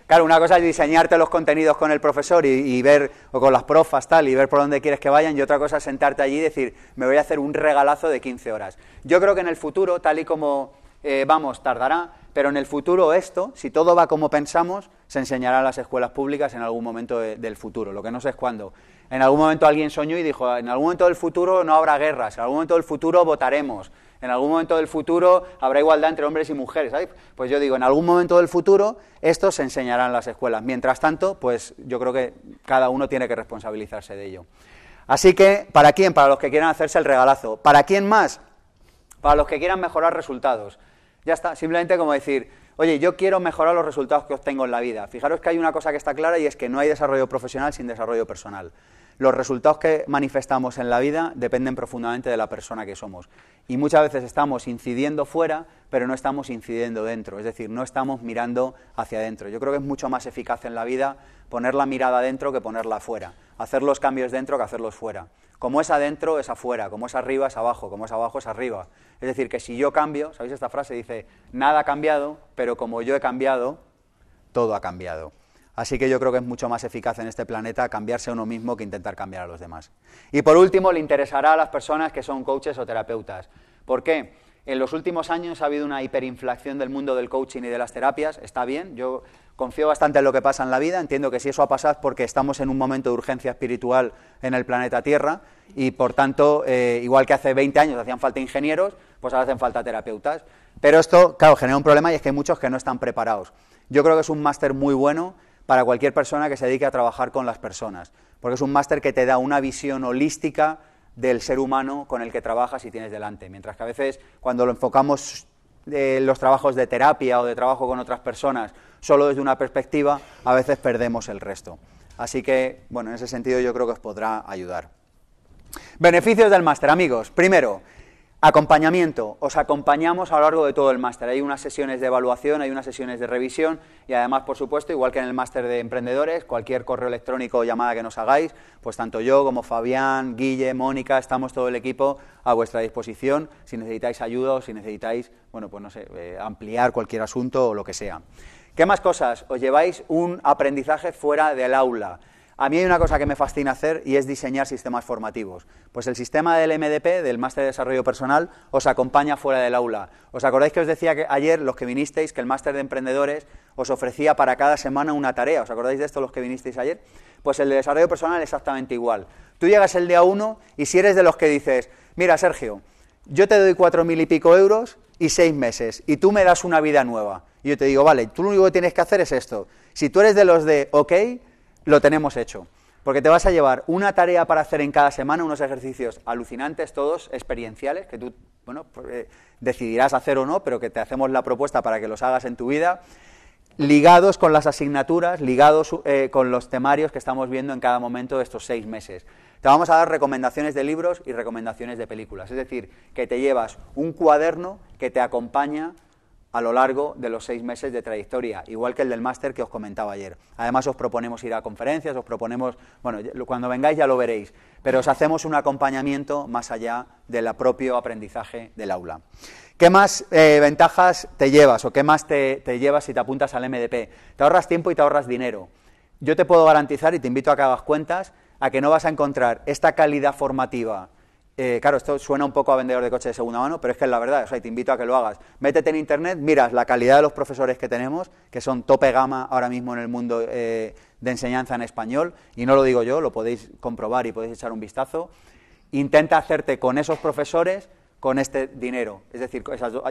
Claro, una cosa es diseñarte los contenidos con el profesor y, ver, o con las profas, tal, y ver por dónde quieres que vayan, y otra cosa es sentarte allí y decir, me voy a hacer un regalazo de 15 horas. Yo creo que en el futuro, tal y como eh, vamos, tardará, pero en el futuro esto, si todo va como pensamos, se enseñará a las escuelas públicas en algún momento del futuro, lo que no sé es cuándo. En algún momento alguien soñó y dijo, en algún momento del futuro no habrá guerras, en algún momento del futuro votaremos, en algún momento del futuro habrá igualdad entre hombres y mujeres. Pues yo digo, en algún momento del futuro esto se enseñará en las escuelas. Mientras tanto, pues yo creo que cada uno tiene que responsabilizarse de ello. Así que, ¿para quién? Para los que quieran hacerse el regalazo. ¿Para quién más? Para los que quieran mejorar resultados. Ya está, simplemente como decir, oye, yo quiero mejorar los resultados que obtengo en la vida. Fijaros que hay una cosa que está clara y es que no hay desarrollo profesional sin desarrollo personal los resultados que manifestamos en la vida dependen profundamente de la persona que somos. Y muchas veces estamos incidiendo fuera, pero no estamos incidiendo dentro, es decir, no estamos mirando hacia adentro. Yo creo que es mucho más eficaz en la vida poner la mirada dentro que ponerla fuera, hacer los cambios dentro que hacerlos fuera. Como es adentro, es afuera, como es arriba, es abajo, como es abajo, es arriba. Es decir, que si yo cambio, ¿sabéis esta frase? Dice, nada ha cambiado, pero como yo he cambiado, todo ha cambiado. Así que yo creo que es mucho más eficaz en este planeta cambiarse a uno mismo que intentar cambiar a los demás. Y por último, le interesará a las personas que son coaches o terapeutas. ¿Por qué? En los últimos años ha habido una hiperinflación del mundo del coaching y de las terapias. Está bien, yo confío bastante en lo que pasa en la vida. Entiendo que si eso ha pasado porque estamos en un momento de urgencia espiritual en el planeta Tierra y, por tanto, eh, igual que hace 20 años hacían falta ingenieros, pues ahora hacen falta terapeutas. Pero esto, claro, genera un problema y es que hay muchos que no están preparados. Yo creo que es un máster muy bueno para cualquier persona que se dedique a trabajar con las personas, porque es un máster que te da una visión holística del ser humano con el que trabajas y tienes delante, mientras que a veces cuando lo enfocamos eh, en los trabajos de terapia o de trabajo con otras personas solo desde una perspectiva, a veces perdemos el resto. Así que, bueno, en ese sentido yo creo que os podrá ayudar. Beneficios del máster, amigos. Primero, Acompañamiento. Os acompañamos a lo largo de todo el máster. Hay unas sesiones de evaluación, hay unas sesiones de revisión y además, por supuesto, igual que en el máster de emprendedores, cualquier correo electrónico o llamada que nos hagáis, pues tanto yo como Fabián, Guille, Mónica, estamos todo el equipo a vuestra disposición si necesitáis ayuda o si necesitáis, bueno, pues no sé, eh, ampliar cualquier asunto o lo que sea. ¿Qué más cosas? Os lleváis un aprendizaje fuera del aula. A mí hay una cosa que me fascina hacer y es diseñar sistemas formativos. Pues el sistema del MDP, del Máster de Desarrollo Personal, os acompaña fuera del aula. ¿Os acordáis que os decía que ayer, los que vinisteis, que el Máster de Emprendedores os ofrecía para cada semana una tarea? ¿Os acordáis de esto los que vinisteis ayer? Pues el de Desarrollo Personal es exactamente igual. Tú llegas el día uno y si eres de los que dices, mira Sergio, yo te doy cuatro mil y pico euros y seis meses y tú me das una vida nueva. Y yo te digo, vale, tú lo único que tienes que hacer es esto. Si tú eres de los de, ok, lo tenemos hecho. Porque te vas a llevar una tarea para hacer en cada semana, unos ejercicios alucinantes, todos experienciales, que tú bueno, pues, eh, decidirás hacer o no, pero que te hacemos la propuesta para que los hagas en tu vida, ligados con las asignaturas, ligados eh, con los temarios que estamos viendo en cada momento de estos seis meses. Te vamos a dar recomendaciones de libros y recomendaciones de películas. Es decir, que te llevas un cuaderno que te acompaña a lo largo de los seis meses de trayectoria, igual que el del máster que os comentaba ayer. Además, os proponemos ir a conferencias, os proponemos, bueno, cuando vengáis ya lo veréis, pero os hacemos un acompañamiento más allá del propio aprendizaje del aula. ¿Qué más eh, ventajas te llevas o qué más te llevas si te apuntas al MDP? Te ahorras tiempo y te ahorras dinero. Yo te puedo garantizar, y te invito a que hagas cuentas, a que no vas a encontrar esta calidad formativa eh, claro, esto suena un poco a vendedor de coches de segunda mano, pero es que es la verdad, o sea, te invito a que lo hagas. Métete en internet, miras la calidad de los profesores que tenemos, que son tope gama ahora mismo en el mundo eh, de enseñanza en español, y no lo digo yo, lo podéis comprobar y podéis echar un vistazo. Intenta hacerte con esos profesores con este dinero. Es decir,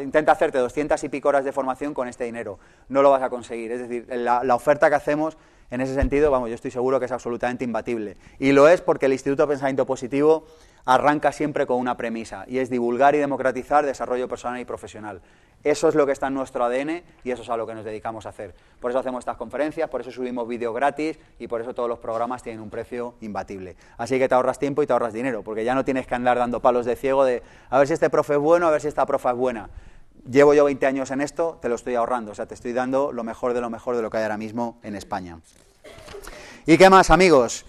intenta hacerte doscientas y pico horas de formación con este dinero. No lo vas a conseguir. Es decir, la, la, oferta que hacemos en ese sentido, vamos, yo estoy seguro que es absolutamente imbatible. Y lo es porque el Instituto de Pensamiento Positivo arranca siempre con una premisa, y es divulgar y democratizar desarrollo personal y profesional. Eso es lo que está en nuestro ADN y eso es a lo que nos dedicamos a hacer. Por eso hacemos estas conferencias, por eso subimos vídeo gratis y por eso todos los programas tienen un precio imbatible. Así que te ahorras tiempo y te ahorras dinero, porque ya no tienes que andar dando palos de ciego de a ver si este profe es bueno, a ver si esta profa es buena. Llevo yo 20 años en esto, te lo estoy ahorrando, o sea, te estoy dando lo mejor de lo mejor de lo que hay ahora mismo en España. ¿Y qué más, amigos?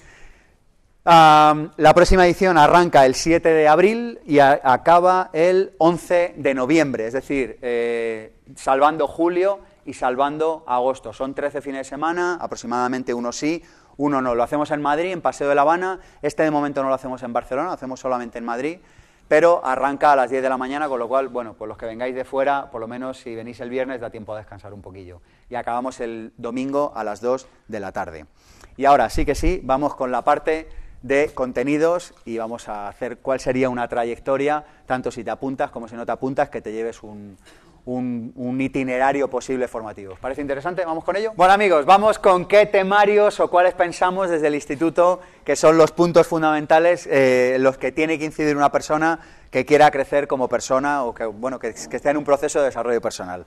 la próxima edición arranca el 7 de abril y acaba el 11 de noviembre, es decir, eh, salvando julio y salvando agosto. Son 13 fines de semana, aproximadamente uno sí, uno no. Lo hacemos en Madrid, en Paseo de La Habana. Este de momento no lo hacemos en Barcelona, lo hacemos solamente en Madrid. Pero arranca a las 10 de la mañana, con lo cual, bueno, pues los que vengáis de fuera, por lo menos si venís el viernes, da tiempo a descansar un poquillo. Y acabamos el domingo a las 2 de la tarde. Y ahora sí que sí, vamos con la parte de contenidos y vamos a hacer cuál sería una trayectoria, tanto si te apuntas como si no te apuntas, que te lleves un, un, itinerario posible formativo. parece interesante? ¿Vamos con ello? Bueno amigos, vamos con qué temarios o cuáles pensamos desde el instituto que son los puntos fundamentales, en eh, los que tiene que incidir una persona que quiera crecer como persona o que, bueno, que, que esté en un proceso de desarrollo personal,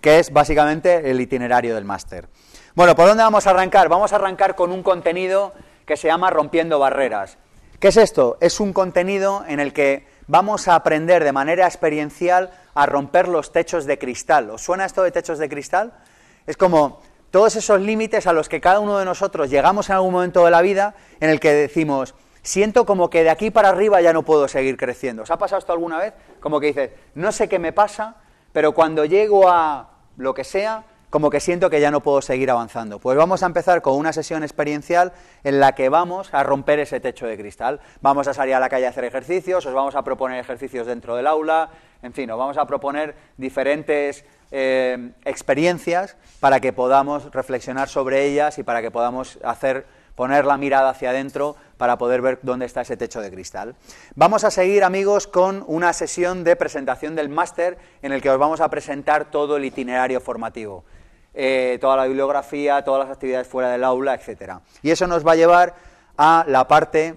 que es básicamente el itinerario del máster. Bueno, ¿por dónde vamos a arrancar? Vamos a arrancar con un contenido que se llama Rompiendo Barreras. ¿Qué es esto? Es un contenido en el que vamos a aprender de manera experiencial a romper los techos de cristal. ¿Os suena esto de techos de cristal? Es como todos esos límites a los que cada uno de nosotros llegamos en algún momento de la vida en el que decimos, siento como que de aquí para arriba ya no puedo seguir creciendo. ¿Os ha pasado esto alguna vez? Como que dices, no sé qué me pasa, pero cuando llego a lo que sea, como que siento que ya no puedo seguir avanzando. Pues vamos a empezar con una sesión experiencial en la que vamos a romper ese techo de cristal. Vamos a salir a la calle a hacer ejercicios, os vamos a proponer ejercicios dentro del aula, en fin, os vamos a proponer diferentes eh, experiencias para que podamos reflexionar sobre ellas y para que podamos hacer poner la mirada hacia adentro para poder ver dónde está ese techo de cristal. Vamos a seguir, amigos, con una sesión de presentación del máster en el que os vamos a presentar todo el itinerario formativo. Eh, toda la bibliografía, todas las actividades fuera del aula, etcétera. Y eso nos va a llevar a la parte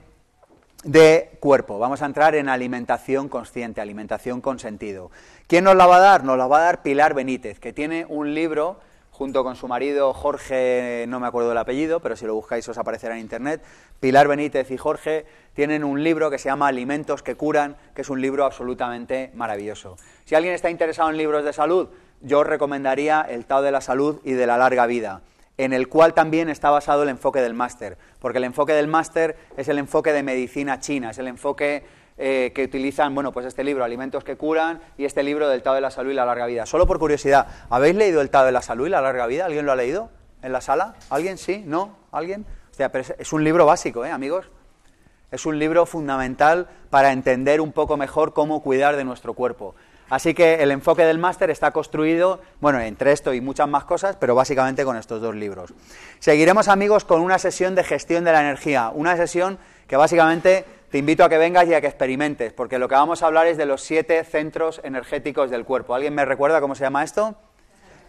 de cuerpo. Vamos a entrar en alimentación consciente, alimentación con sentido. ¿Quién nos la va a dar? Nos la va a dar Pilar Benítez, que tiene un libro junto con su marido Jorge, no me acuerdo del apellido, pero si lo buscáis os aparecerá en internet. Pilar Benítez y Jorge tienen un libro que se llama Alimentos que curan, que es un libro absolutamente maravilloso. Si alguien está interesado en libros de salud, yo recomendaría el Tao de la Salud y de la Larga Vida, en el cual también está basado el enfoque del máster, porque el enfoque del máster es el enfoque de medicina china, es el enfoque eh, que utilizan, bueno, pues este libro, Alimentos que curan, y este libro del Tao de la Salud y la Larga Vida. Solo por curiosidad, ¿habéis leído el Tao de la Salud y la Larga Vida? ¿Alguien lo ha leído en la sala? ¿Alguien? ¿Sí? ¿No? ¿Alguien? O sea, pero es un libro básico, ¿eh, amigos? Es un libro fundamental para entender un poco mejor cómo cuidar de nuestro cuerpo. Así que el enfoque del máster está construido, bueno, entre esto y muchas más cosas, pero básicamente con estos dos libros. Seguiremos, amigos, con una sesión de gestión de la energía, una sesión que básicamente te invito a que vengas y a que experimentes, porque lo que vamos a hablar es de los siete centros energéticos del cuerpo. ¿Alguien me recuerda cómo se llama esto?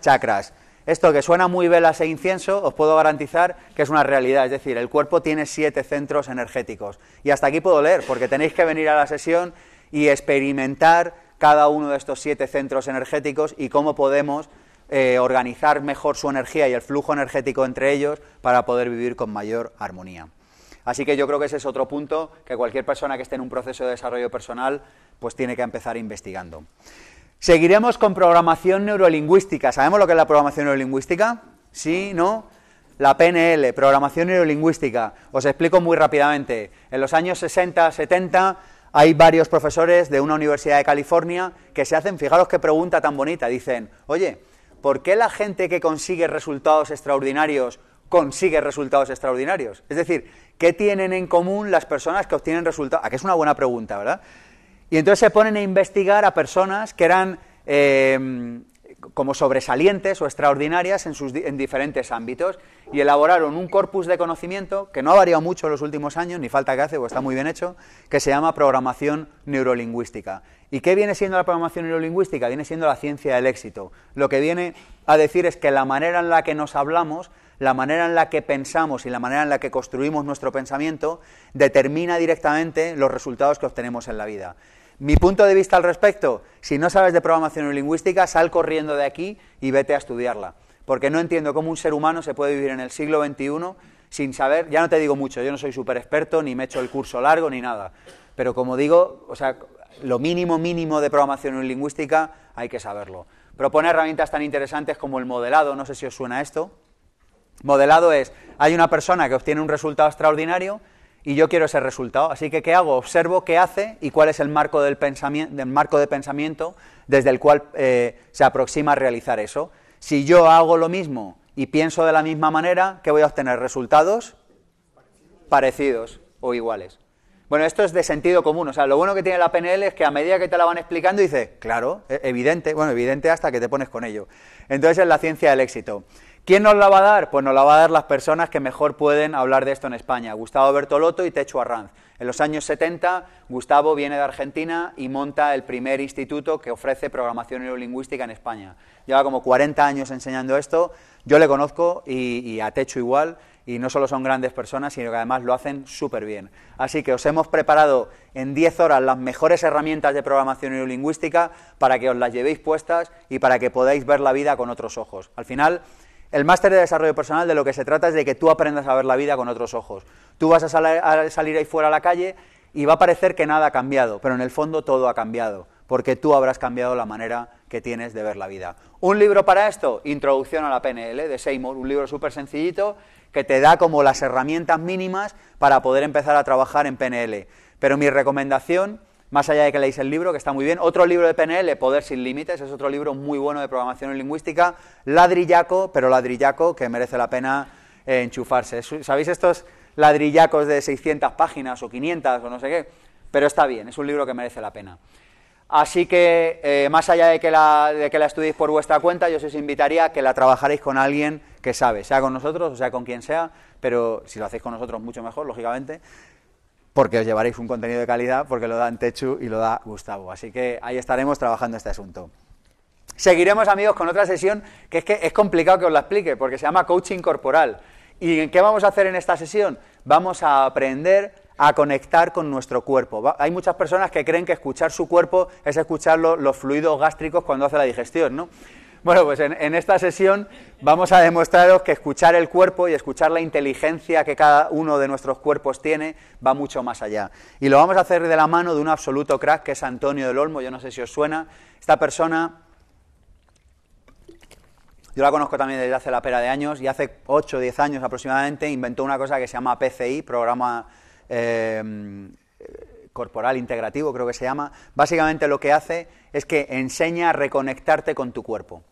Chakras. Esto que suena muy velas e incienso, os puedo garantizar que es una realidad. Es decir, el cuerpo tiene siete centros energéticos. Y hasta aquí puedo leer, porque tenéis que venir a la sesión y experimentar cada uno de estos siete centros energéticos y cómo podemos eh, organizar mejor su energía y el flujo energético entre ellos para poder vivir con mayor armonía. Así que yo creo que ese es otro punto que cualquier persona que esté en un proceso de desarrollo personal pues tiene que empezar investigando. Seguiremos con programación neurolingüística. ¿Sabemos lo que es la programación neurolingüística? ¿Sí? ¿No? La PNL, programación neurolingüística. Os explico muy rápidamente. En los años 60, 70 hay varios profesores de una universidad de California que se hacen, fijaros qué pregunta tan bonita, dicen, oye, ¿por qué la gente que consigue resultados extraordinarios consigue resultados extraordinarios? Es decir, ¿qué tienen en común las personas que obtienen resultados? Ah, que es una buena pregunta, ¿verdad? Y entonces se ponen a investigar a personas que eran eh, como sobresalientes o extraordinarias en, sus, en diferentes ámbitos y elaboraron un corpus de conocimiento que no ha variado mucho en los últimos años, ni falta que hace, o está muy bien hecho, que se llama programación neurolingüística. ¿Y qué viene siendo la programación neurolingüística? Viene siendo la ciencia del éxito. Lo que viene a decir es que la manera en la que nos hablamos, la manera en la que pensamos y la manera en la que construimos nuestro pensamiento determina directamente los resultados que obtenemos en la vida. Mi punto de vista al respecto, si no sabes de programación lingüística, sal corriendo de aquí y vete a estudiarla, porque no entiendo cómo un ser humano se puede vivir en el siglo XXI sin saber, ya no te digo mucho, yo no soy súper experto, ni me he hecho el curso largo, ni nada, pero como digo, o sea, lo mínimo mínimo de programación lingüística hay que saberlo. Propone herramientas tan interesantes como el modelado, no sé si os suena esto. Modelado es, hay una persona que obtiene un resultado extraordinario, y yo quiero ese resultado. Así que, ¿qué hago? Observo qué hace y cuál es el marco, del pensamiento, del marco de pensamiento desde el cual eh, se aproxima a realizar eso. Si yo hago lo mismo y pienso de la misma manera, ¿qué voy a obtener? ¿Resultados? Parecidos o iguales. Bueno, esto es de sentido común. O sea, lo bueno que tiene la PNL es que a medida que te la van explicando, dices, claro, e-, evidente, bueno, evidente hasta que te pones con ello. Entonces es la ciencia del éxito. ¿Quién nos la va a dar? Pues nos la va a dar las personas que mejor pueden hablar de esto en España, Gustavo Bertolotto y Techo Arranz. En los años 70, Gustavo viene de Argentina y monta el primer instituto que ofrece programación neurolingüística en España. Lleva como 40 años enseñando esto, yo le conozco y, a Techo igual, y no solo son grandes personas, sino que además lo hacen súper bien. Así que os hemos preparado en 10 horas las mejores herramientas de programación neurolingüística para que os las llevéis puestas y para que podáis ver la vida con otros ojos. Al final, el máster de desarrollo personal de lo que se trata es de que tú aprendas a ver la vida con otros ojos. Tú vas a, salir ahí fuera a la calle y va a parecer que nada ha cambiado, pero en el fondo todo ha cambiado, porque tú habrás cambiado la manera que tienes de ver la vida. Un libro para esto, Introducción a la PNL de Seymour, un libro súper sencillito que te da como las herramientas mínimas para poder empezar a trabajar en PNL. Pero mi recomendación más allá de que leáis el libro, que está muy bien. Otro libro de PNL, Poder sin Límites, es otro libro muy bueno de programación lingüística. Ladrillaco, pero ladrillaco que merece la pena eh, enchufarse. ¿Sabéis estos ladrillacos de 600 páginas o 500 o no sé qué? Pero está bien, es un libro que merece la pena. Así que, eh, más allá de que, la, de que la estudiéis por vuestra cuenta, yo os invitaría a que la trabajaréis con alguien que sabe, sea con nosotros o sea con quien sea, pero si lo hacéis con nosotros, mucho mejor, lógicamente, porque os llevaréis un contenido de calidad, porque lo dan Techu y lo da Gustavo. Así que ahí estaremos trabajando este asunto. Seguiremos, amigos, con otra sesión que es que es complicado que os la explique, porque se llama coaching corporal. ¿Y qué vamos a hacer en esta sesión? Vamos a aprender a conectar con nuestro cuerpo. Hay muchas personas que creen que escuchar su cuerpo es escuchar los, los fluidos gástricos cuando hace la digestión, ¿no? Bueno, pues en, esta sesión vamos a demostraros que escuchar el cuerpo y escuchar la inteligencia que cada uno de nuestros cuerpos tiene va mucho más allá. Y lo vamos a hacer de la mano de un absoluto crack que es Antonio del Olmo, yo no sé si os suena. Esta persona, yo la conozco también desde hace la pera de años y hace 8 o 10 años aproximadamente inventó una cosa que se llama PCI, Programa... Eh, corporal integrativo, creo que se llama, básicamente lo que hace es que enseña a reconectarte con tu cuerpo.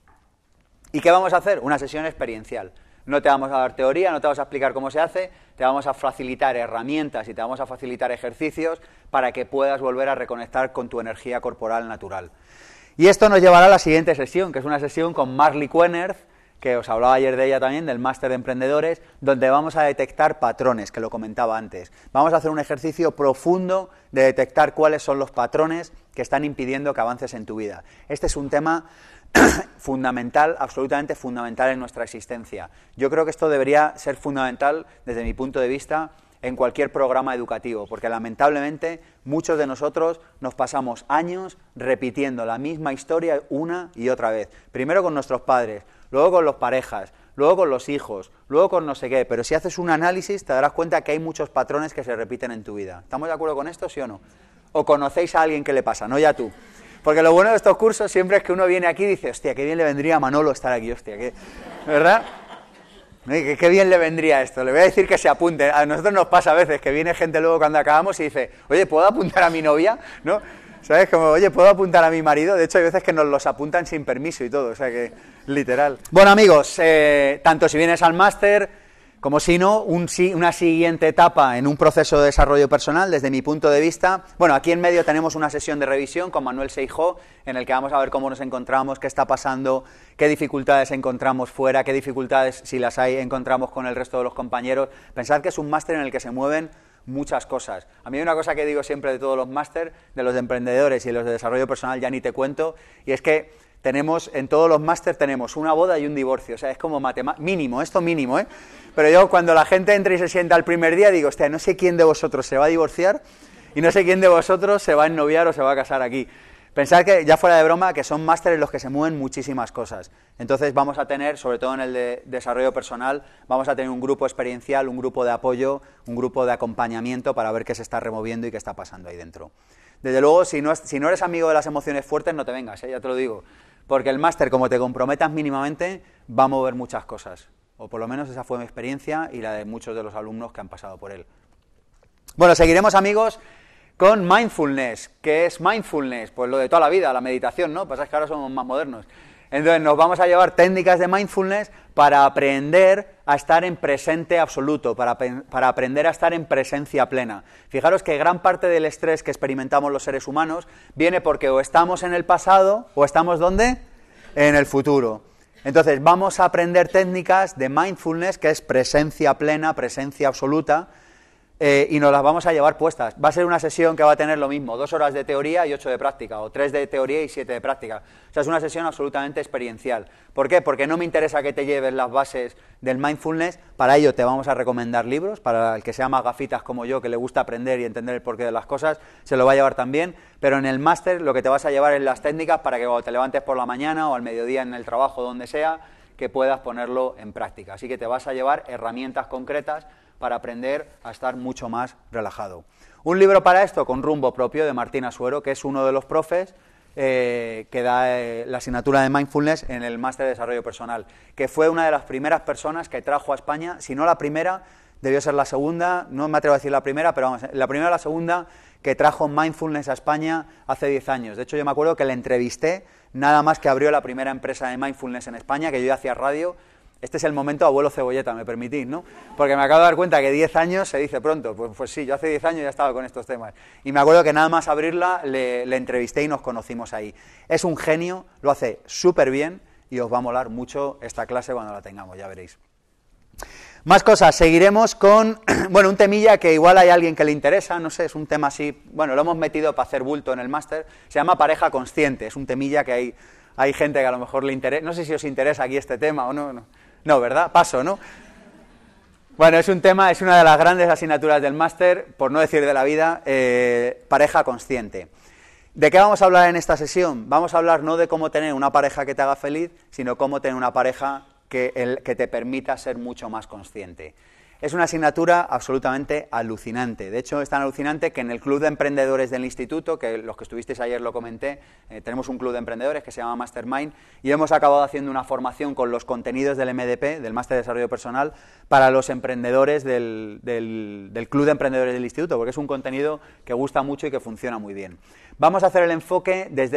¿Y qué vamos a hacer? Una sesión experiencial. No te vamos a dar teoría, no te vamos a explicar cómo se hace, te vamos a facilitar herramientas y te vamos a facilitar ejercicios para que puedas volver a reconectar con tu energía corporal natural. Y esto nos llevará a la siguiente sesión, que es una sesión con Marley Quenerth, que os hablaba ayer de ella también, del máster de emprendedores, donde vamos a detectar patrones, que lo comentaba antes. Vamos a hacer un ejercicio profundo de detectar cuáles son los patrones que están impidiendo que avances en tu vida. Este es un tema [coughs] fundamental, absolutamente fundamental en nuestra existencia. Yo creo que esto debería ser fundamental desde mi punto de vista en cualquier programa educativo, porque lamentablemente muchos de nosotros nos pasamos años repitiendo la misma historia una y otra vez. Primero con nuestros padres, luego con los parejas, luego con los hijos, luego con no sé qué, pero si haces un análisis te darás cuenta que hay muchos patrones que se repiten en tu vida. ¿Estamos de acuerdo con esto, sí o no? O conocéis a alguien que le pasa, no ya tú. Porque lo bueno de estos cursos siempre es que uno viene aquí y dice, hostia, qué bien le vendría a Manolo estar aquí, hostia, qué... ¿verdad? Qué bien le vendría esto. Le voy a decir que se apunte. A nosotros nos pasa a veces que viene gente luego cuando acabamos y dice, oye, ¿puedo apuntar a mi novia? ¿No? ¿Sabes? Como, oye, ¿puedo apuntar a mi marido? De hecho, hay veces que nos los apuntan sin permiso y todo, o sea que, literal. Bueno, amigos, eh, tanto si vienes al máster como si no, una siguiente etapa en un proceso de desarrollo personal, desde mi punto de vista. Bueno, aquí en medio tenemos una sesión de revisión con Manuel Seijó, en el que vamos a ver cómo nos encontramos, qué está pasando, qué dificultades encontramos fuera, qué dificultades, si las hay, encontramos con el resto de los compañeros. Pensad que es un máster en el que se mueven muchas cosas. A mí hay una cosa que digo siempre de todos los máster, de los emprendedores y los de desarrollo personal, ya ni te cuento, y es que tenemos, en todos los máster tenemos una boda y un divorcio, o sea, es como mínimo, esto mínimo, ¿eh? Pero yo cuando la gente entra y se sienta al primer día, digo, hostia, no sé quién de vosotros se va a divorciar y no sé quién de vosotros se va a ennoviar o se va a casar aquí. Pensad que, ya fuera de broma, que son másteres los que se mueven muchísimas cosas. Entonces vamos a tener, sobre todo en el de desarrollo personal, vamos a tener un grupo experiencial, un grupo de apoyo, un grupo de acompañamiento para ver qué se está removiendo y qué está pasando ahí dentro. Desde luego, si no, eres amigo de las emociones fuertes, no te vengas, ¿eh? ya te lo digo. Porque el máster, como te comprometas mínimamente, va a mover muchas cosas. O por lo menos esa fue mi experiencia y la de muchos de los alumnos que han pasado por él. Bueno, seguiremos amigos con mindfulness. ¿Qué es mindfulness? Pues lo de toda la vida, la meditación, ¿no? Pasa es que ahora somos más modernos. Entonces nos vamos a llevar técnicas de mindfulness para aprender a estar en presente absoluto, para, para, aprender a estar en presencia plena. Fijaros que gran parte del estrés que experimentamos los seres humanos viene porque o estamos en el pasado o estamos ¿dónde? En el futuro. Entonces vamos a aprender técnicas de mindfulness, que es presencia plena, presencia absoluta, eh, y nos las vamos a llevar puestas. Va a ser una sesión que va a tener lo mismo, dos horas de teoría y ocho de práctica, o tres de teoría y siete de práctica. O sea, es una sesión absolutamente experiencial. ¿Por qué? Porque no me interesa que te lleves las bases del mindfulness, para ello te vamos a recomendar libros, para el que sea más gafitas como yo, que le gusta aprender y entender el porqué de las cosas, se lo va a llevar también, pero en el máster lo que te vas a llevar es las técnicas para que cuando te levantes por la mañana o al mediodía en el trabajo, donde sea, que puedas ponerlo en práctica. Así que te vas a llevar herramientas concretas para aprender a estar mucho más relajado. Un libro para esto con rumbo propio de Martín Asuero, que es uno de los profes eh, que da eh, la asignatura de mindfulness en el máster de desarrollo personal, que fue una de las primeras personas que trajo a España, si no la primera, debió ser la segunda, no me atrevo a decir la primera, pero la primera o la segunda que trajo mindfulness a España hace 10 años. De hecho, yo me acuerdo que la entrevisté nada más que abrió la primera empresa de mindfulness en España, que yo ya hacía radio. Este es el momento abuelo cebolleta, me permitís, ¿no? Porque me acabo de dar cuenta que 10 años se dice pronto. Pues, pues sí, yo hace 10 años ya estaba con estos temas. Y me acuerdo que nada más abrirla le, le entrevisté y nos conocimos ahí. Es un genio, lo hace súper bien y os va a molar mucho esta clase cuando la tengamos, ya veréis. Más cosas, seguiremos con, [clears throat] bueno, un temilla que igual hay alguien que le interesa, no sé, es un tema así, bueno, lo hemos metido para hacer bulto en el máster, se llama pareja consciente, es un temilla que hay, hay gente que a lo mejor le interesa, no sé si os interesa aquí este tema o no, no, ¿verdad? Paso, ¿no? Bueno, es un tema, es una de las grandes asignaturas del máster, por no decir de la vida, eh, pareja consciente. ¿De qué vamos a hablar en esta sesión? Vamos a hablar no de cómo tener una pareja que te haga feliz, sino cómo tener una pareja que, te permita ser mucho más consciente. Es una asignatura absolutamente alucinante. De hecho, es tan alucinante que en el Club de Emprendedores del Instituto, que los que estuvisteis ayer lo comenté, eh, tenemos un club de emprendedores que se llama Mastermind y hemos acabado haciendo una formación con los contenidos del MDP, del Máster de Desarrollo Personal, para los emprendedores del, del, Club de Emprendedores del Instituto, porque es un contenido que gusta mucho y que funciona muy bien. Vamos a hacer el enfoque desde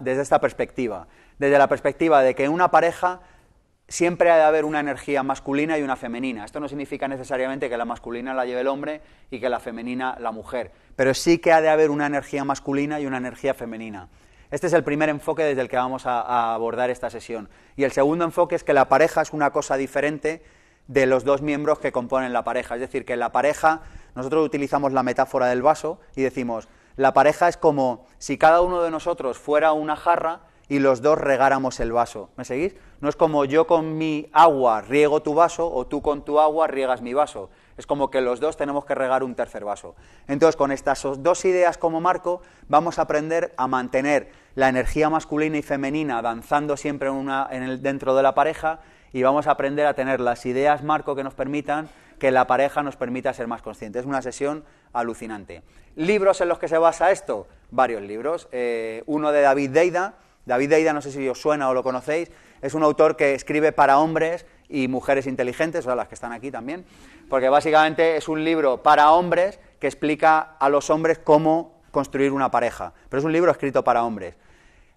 desde esta perspectiva, desde la perspectiva de que una pareja siempre ha de haber una energía masculina y una femenina. Esto no significa necesariamente que la masculina la lleve el hombre y que la femenina la mujer, pero sí que ha de haber una energía masculina y una energía femenina. Este es el primer enfoque desde el que vamos a, abordar esta sesión. Y el segundo enfoque es que la pareja es una cosa diferente de los dos miembros que componen la pareja. Es decir, que la pareja, nosotros utilizamos la metáfora del vaso y decimos, la pareja es como si cada uno de nosotros fuera una jarra y los dos regáramos el vaso. ¿Me seguís? No es como yo con mi agua riego tu vaso o tú con tu agua riegas mi vaso. Es como que los dos tenemos que regar un tercer vaso. Entonces, con estas dos ideas como marco, vamos a aprender a mantener la energía masculina y femenina danzando siempre dentro de la pareja y vamos a aprender a tener las ideas marco que nos permitan que la pareja nos permita ser más conscientes... Es una sesión alucinante. ¿Libros en los que se basa esto? Varios libros. Eh, uno de David Deida, David Deida, no sé si os suena o lo conocéis, es un autor que escribe para hombres y mujeres inteligentes, o sea, las que están aquí también, porque básicamente es un libro para hombres que explica a los hombres cómo construir una pareja, pero es un libro escrito para hombres.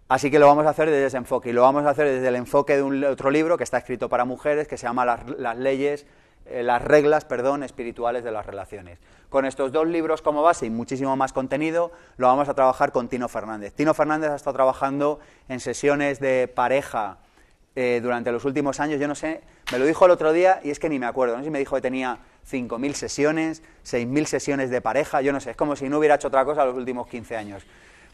Así que lo vamos a hacer desde ese enfoque, y lo vamos a hacer desde el enfoque de otro libro que está escrito para mujeres, que se llama las leyes eh, las reglas perdón, espirituales de las relaciones. Con estos dos libros como base y muchísimo más contenido, lo vamos a trabajar con Tino Fernández. Tino Fernández ha estado trabajando en sesiones de pareja eh, durante los últimos años, yo no sé, me lo dijo el otro día y es que ni me acuerdo, no sé si me dijo que tenía 5.000 sesiones, 6.000 sesiones de pareja, yo no sé, es como si no hubiera hecho otra cosa los últimos 15 años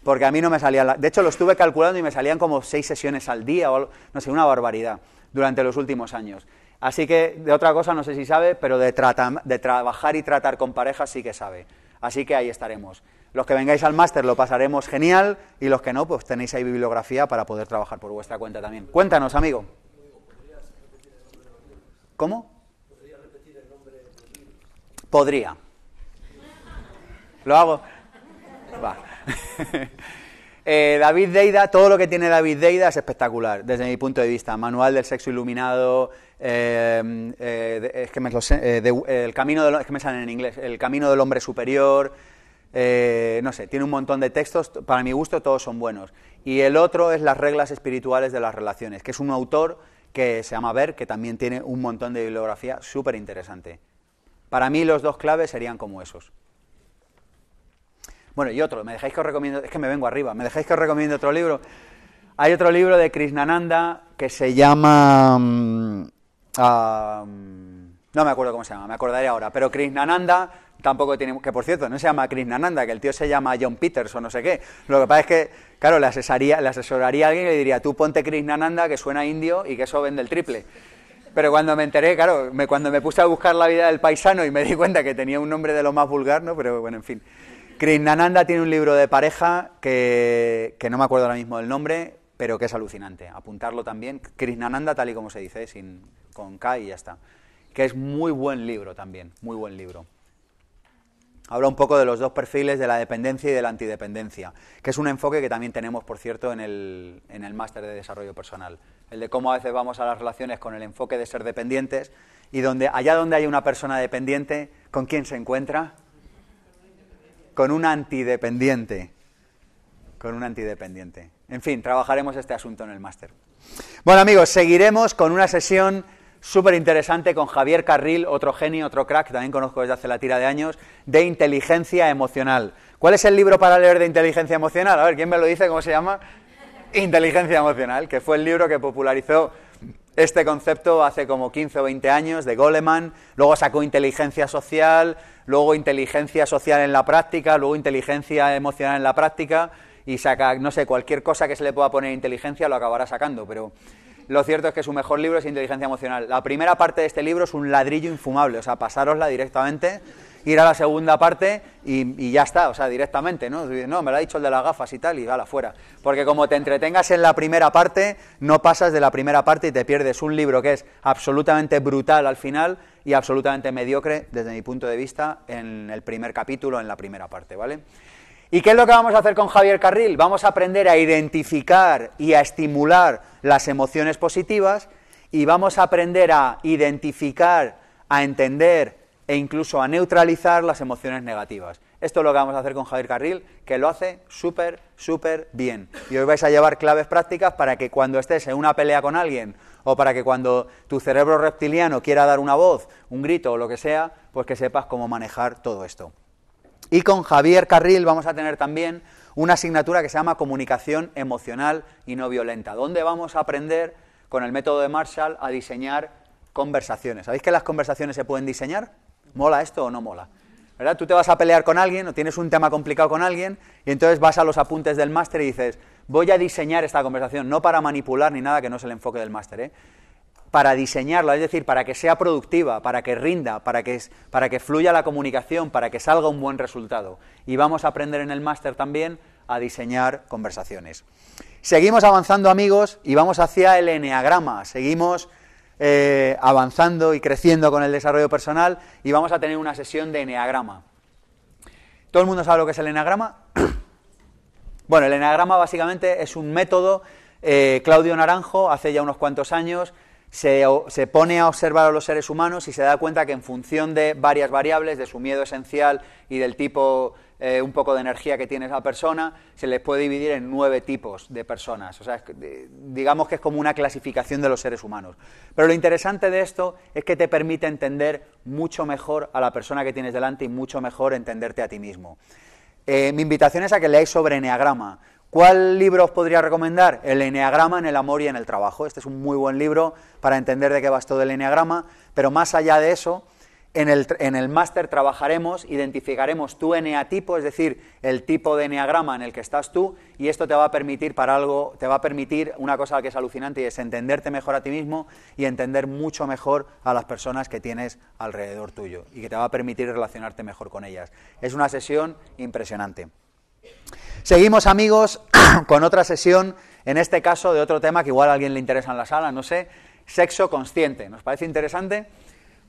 porque a mí no me salía, la... de hecho lo estuve calculando y me salían como seis sesiones al día, no sé, una barbaridad, durante los últimos años. Así que de otra cosa no sé si sabe, pero de, de trabajar y tratar con parejas sí que sabe. Así que ahí estaremos. Los que vengáis al máster lo pasaremos genial y los que no, pues tenéis ahí bibliografía para poder trabajar por vuestra cuenta también. Cuéntanos, amigo. ¿Cómo? ¿Podría repetir el nombre Podría. ¿Lo hago? Va. [laughs] Eh, David Deida, todo lo que tiene David Deida es espectacular, desde mi punto de vista. Manual del sexo iluminado, Em, eh, es que eh, el camino que me salen en inglés, el camino del hombre superior, eh, no sé, tiene un montón de textos, para mi gusto todos son buenos. Y el otro es las reglas espirituales de las relaciones, que es un autor que se llama Ver, que también tiene un montón de bibliografía súper interesante. Para mí los dos claves serían como esos. Bueno, y otro, me dejáis que os recomiendo, es que me vengo arriba, me dejáis que os recomiendo otro libro. Hay otro libro de Krishnananda que se llama mm, no me acuerdo cómo se llama, me acordaré ahora, pero Krishnananda tampoco tiene, que por cierto, no se llama Krishnananda, que el tío se llama John Peters o no sé qué. Lo que pasa es que, claro, le asesoraría, le asesoraría a alguien y le diría, tú ponte Krishnananda, que suena indio y que eso vende el triple. Pero cuando me enteré, claro, cuando me puse a buscar la vida del paisano y me di cuenta que tenía un nombre de lo más vulgar, ¿no? Pero bueno, en fin. Krishnananda tiene un libro de pareja que, que no me acuerdo ahora mismo del nombre, pero que es alucinante. Apuntarlo también, Krishnananda tal y como se dice, sin, con K y ya está. Que es muy buen libro también, muy buen libro. Habla un poco de los dos perfiles de la dependencia y de la antidependencia, que es un enfoque que también tenemos, por cierto, en el, en el máster de desarrollo personal. El de cómo a veces vamos a las relaciones con el enfoque de ser dependientes y donde allá donde hay una persona dependiente, ¿con quién se encuentra? Con un antidependiente. Con un antidependiente. En fin, trabajaremos este asunto en el máster. Bueno amigos, seguiremos con una sesión súper interesante con Javier Carril, otro genio, otro crack, también conozco desde hace la tira de años, de inteligencia emocional. ¿Cuál es el libro para leer de inteligencia emocional? A ver, ¿quién me lo dice? ¿Cómo se llama? Inteligencia emocional, que fue el libro que popularizó este concepto hace como 15 o 20 años de Goleman, luego sacó inteligencia social, luego inteligencia social en la práctica, luego inteligencia emocional en la práctica y saca, no sé, cualquier cosa que se le pueda poner inteligencia lo acabará sacando, pero lo cierto es que su mejor libro es Inteligencia Emocional. La primera parte de este libro es un ladrillo infumable, o sea, pasárosla directamente, ir a la segunda parte y, ya está, o sea, directamente, ¿no? me lo ha dicho el de las gafas y tal, y la afuera... Porque como te entretengas en la primera parte, no pasas de la primera parte y te pierdes un libro que es absolutamente brutal al final y absolutamente mediocre, desde mi punto de vista, en el primer capítulo, en la primera parte, ¿vale? ¿Y qué es lo que vamos a hacer con Javier Carril? Vamos a aprender a identificar y a estimular las emociones positivas y vamos a aprender a identificar, a entender e incluso a neutralizar las emociones negativas. Esto es lo que vamos a hacer con Javier Carril, que lo hace súper, súper bien. Y hoy vais a llevar claves prácticas para que cuando estés en una pelea con alguien o para que cuando tu cerebro reptiliano quiera dar una voz, un grito o lo que sea, pues que sepas cómo manejar todo esto. Y con Javier Carril vamos a tener también una asignatura que se llama Comunicación Emocional y No Violenta, donde vamos a aprender con el método de Marshall a diseñar conversaciones. ¿Sabéis que las conversaciones se pueden diseñar? ¿Mola esto o no mola? ¿Verdad? Tú te vas a pelear con alguien o tienes un tema complicado con alguien y entonces vas a los apuntes del máster y dices, voy a diseñar esta conversación, no para manipular ni nada, que no es el enfoque del máster, ¿eh? para diseñarla, es decir, para que sea productiva, para que rinda, para que, fluya la comunicación, para que salga un buen resultado. Y vamos a aprender en el máster también a diseñar conversaciones. Seguimos avanzando amigos y vamos hacia el eneagrama, seguimos eh, avanzando y creciendo con el desarrollo personal y vamos a tener una sesión de Enneagrama... ¿Todo el mundo sabe lo que es el Enneagrama?... [clears throat] bueno, el Enneagrama básicamente es un método, eh, Claudio Naranjo hace ya unos cuantos años se, se, pone a observar a los seres humanos y se da cuenta que en función de varias variables, de su miedo esencial y del tipo, eh, un poco de energía que tiene esa persona, se les puede dividir en nueve tipos de personas. O sea, digamos que es como una clasificación de los seres humanos. Pero lo interesante de esto es que te permite entender mucho mejor a la persona que tienes delante y mucho mejor entenderte a ti mismo. Eh, mi invitación es a que leáis sobre Enneagrama, ¿Cuál libro os podría recomendar? El Enneagrama en el amor y en el trabajo. Este es un muy buen libro para entender de qué va todo el Enneagrama, pero más allá de eso, en el, en el máster trabajaremos, identificaremos tu eneatipo, es decir, el tipo de eneagrama en el que estás tú, y esto te va a permitir para algo, te va a permitir una cosa que es alucinante y es entenderte mejor a ti mismo y entender mucho mejor a las personas que tienes alrededor tuyo y que te va a permitir relacionarte mejor con ellas. Es una sesión impresionante. Seguimos amigos [clears throat] con otra sesión, en este caso de otro tema que igual a alguien le interesa en la sala, no sé, sexo consciente. ¿Nos parece interesante?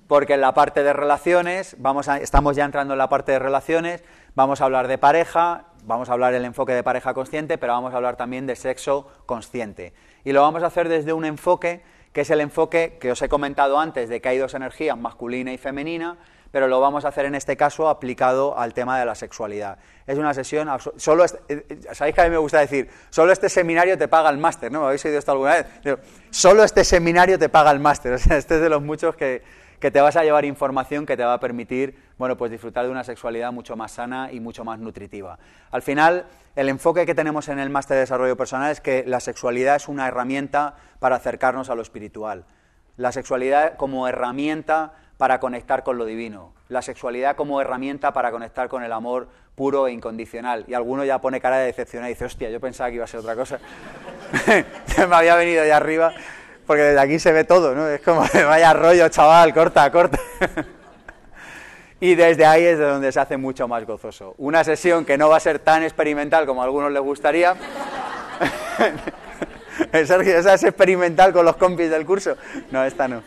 Porque en la parte de relaciones, estamos ya entrando en la parte de relaciones, vamos a hablar de pareja, vamos a hablar del enfoque de pareja consciente, pero vamos a hablar también de sexo consciente. Y lo vamos a hacer desde un enfoque que es el enfoque que os he comentado antes de que hay dos energías, masculina y femenina, pero lo vamos a hacer en este caso aplicado al tema de la sexualidad. Es una sesión, solo este, eh, eh, sabéis que a mí me gusta decir, solo este seminario te paga el máster, ¿no? habéis oído esto alguna vez? solo este seminario te paga el máster, [laughs] este es de los muchos que, que te vas a llevar información que te va a permitir, bueno, pues disfrutar de una sexualidad mucho más sana y mucho más nutritiva. Al final, el enfoque que tenemos en el máster de desarrollo personal es que la sexualidad es una herramienta para acercarnos a lo espiritual. La sexualidad como herramienta para conectar con lo divino, la sexualidad como herramienta para conectar con el amor puro e incondicional. Y alguno ya pone cara de decepcionado y dice, hostia, yo pensaba que iba a ser otra cosa. [laughs] me había venido ya arriba, porque desde aquí se ve todo, ¿no? Es como, [laughs] vaya rollo, chaval, corta, corta. [laughs] y desde ahí es de donde se hace mucho más gozoso. Una sesión que no va a ser tan experimental como a algunos les gustaría. Sergio, esa es experimental con los compis del curso. No, esta no.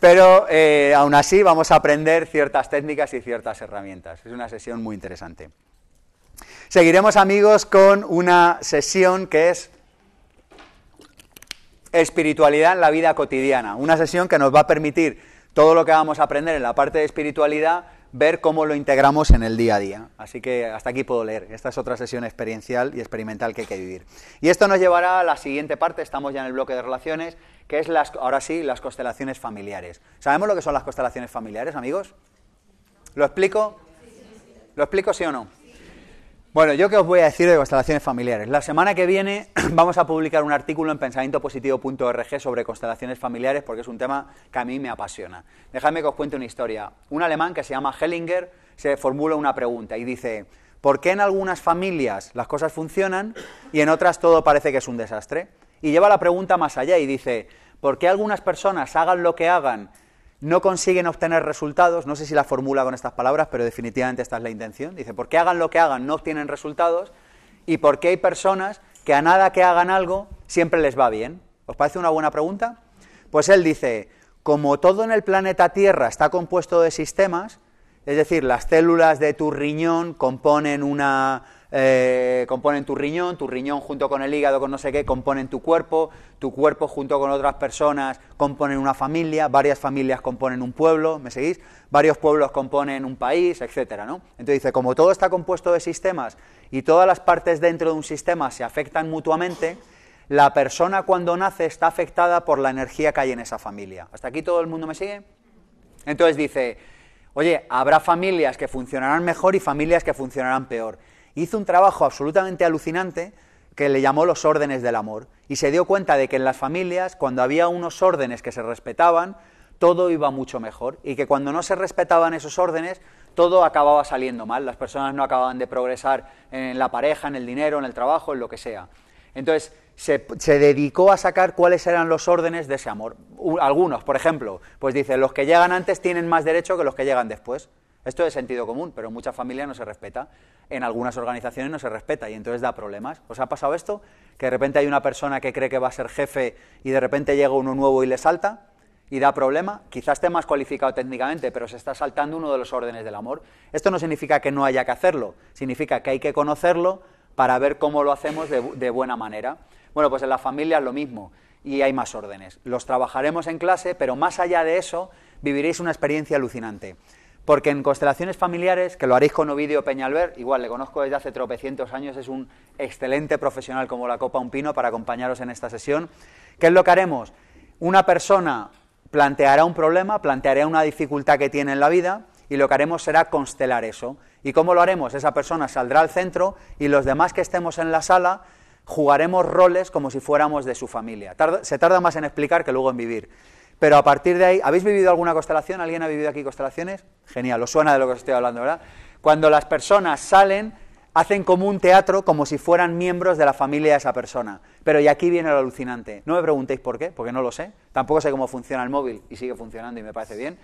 Pero eh, aún así vamos a aprender ciertas técnicas y ciertas herramientas. Es una sesión muy interesante. Seguiremos amigos con una sesión que es espiritualidad en la vida cotidiana. Una sesión que nos va a permitir todo lo que vamos a aprender en la parte de espiritualidad, ver cómo lo integramos en el día a día. Así que hasta aquí puedo leer. Esta es otra sesión experiencial y experimental que hay que vivir. Y esto nos llevará a la siguiente parte, estamos ya en el bloque de relaciones, que es las, ahora sí las constelaciones familiares. ¿Sabemos lo que son las constelaciones familiares, amigos? ¿Lo explico? ¿Lo explico sí o no? Bueno, yo que os voy a decir de constelaciones familiares. La semana que viene [clears throat] vamos a publicar un artículo en pensamientopositivo.org sobre constelaciones familiares porque es un tema que a mí me apasiona. Dejadme que os cuente una historia. Un alemán que se llama Hellinger se formula una pregunta y dice, ¿por qué en algunas familias las cosas funcionan y en otras todo parece que es un desastre? Y lleva la pregunta más allá y dice, ¿por qué algunas personas hagan lo que hagan? No consiguen obtener resultados, no sé si la formula con estas palabras, pero definitivamente esta es la intención. Dice, ¿por qué hagan lo que hagan? No obtienen resultados. ¿Y por qué hay personas que a nada que hagan algo siempre les va bien? ¿Os parece una buena pregunta? Pues él dice, como todo en el planeta Tierra está compuesto de sistemas, es decir, las células de tu riñón componen una, eh, componen tu riñón, tu riñón junto con el hígado, con no sé qué, componen tu cuerpo, tu cuerpo junto con otras personas componen una familia, varias familias componen un pueblo, ¿me seguís? Varios pueblos componen un país, etcétera, ¿no? Entonces dice, como todo está compuesto de sistemas y todas las partes dentro de un sistema se afectan mutuamente, la persona cuando nace está afectada por la energía que hay en esa familia. ¿Hasta aquí todo el mundo me sigue? Entonces dice, oye, habrá familias que funcionarán mejor y familias que funcionarán peor hizo un trabajo absolutamente alucinante que le llamó los órdenes del amor y se dio cuenta de que en las familias, cuando había unos órdenes que se respetaban, todo iba mucho mejor y que cuando no se respetaban esos órdenes, todo acababa saliendo mal, las personas no acababan de progresar en la pareja, en el dinero, en el trabajo, en lo que sea. Entonces, se, dedicó a sacar cuáles eran los órdenes de ese amor. Algunos, por ejemplo, pues dice, los que llegan antes tienen más derecho que los que llegan después. Esto es sentido común, pero en muchas familias no se respeta. En algunas organizaciones no se respeta y entonces da problemas. ¿Os ha pasado esto? Que de repente hay una persona que cree que va a ser jefe y de repente llega uno nuevo y le salta y da problema. Quizás esté más cualificado técnicamente, pero se está saltando uno de los órdenes del amor. Esto no significa que no haya que hacerlo, significa que hay que conocerlo para ver cómo lo hacemos de, buena manera. Bueno, pues en la familia es lo mismo y hay más órdenes. Los trabajaremos en clase, pero más allá de eso, viviréis una experiencia alucinante. Porque en constelaciones familiares, que lo haréis con Ovidio Peñalver, igual le conozco desde hace tropecientos años, es un excelente profesional como la Copa Un Pino para acompañaros en esta sesión. ¿Qué es lo que haremos? Una persona planteará un problema, planteará una dificultad que tiene en la vida y lo que haremos será constelar eso. ¿Y cómo lo haremos? Esa persona saldrá al centro y los demás que estemos en la sala jugaremos roles como si fuéramos de su familia. se tarda más en explicar que luego en vivir pero a partir de ahí, ¿habéis vivido alguna constelación? ¿Alguien ha vivido aquí constelaciones? Genial, os suena de lo que os estoy hablando, ¿verdad? Cuando las personas salen, hacen como un teatro, como si fueran miembros de la familia de esa persona. Pero y aquí viene lo alucinante. No me preguntéis por qué, porque no lo sé. Tampoco sé cómo funciona el móvil y sigue funcionando y me parece bien.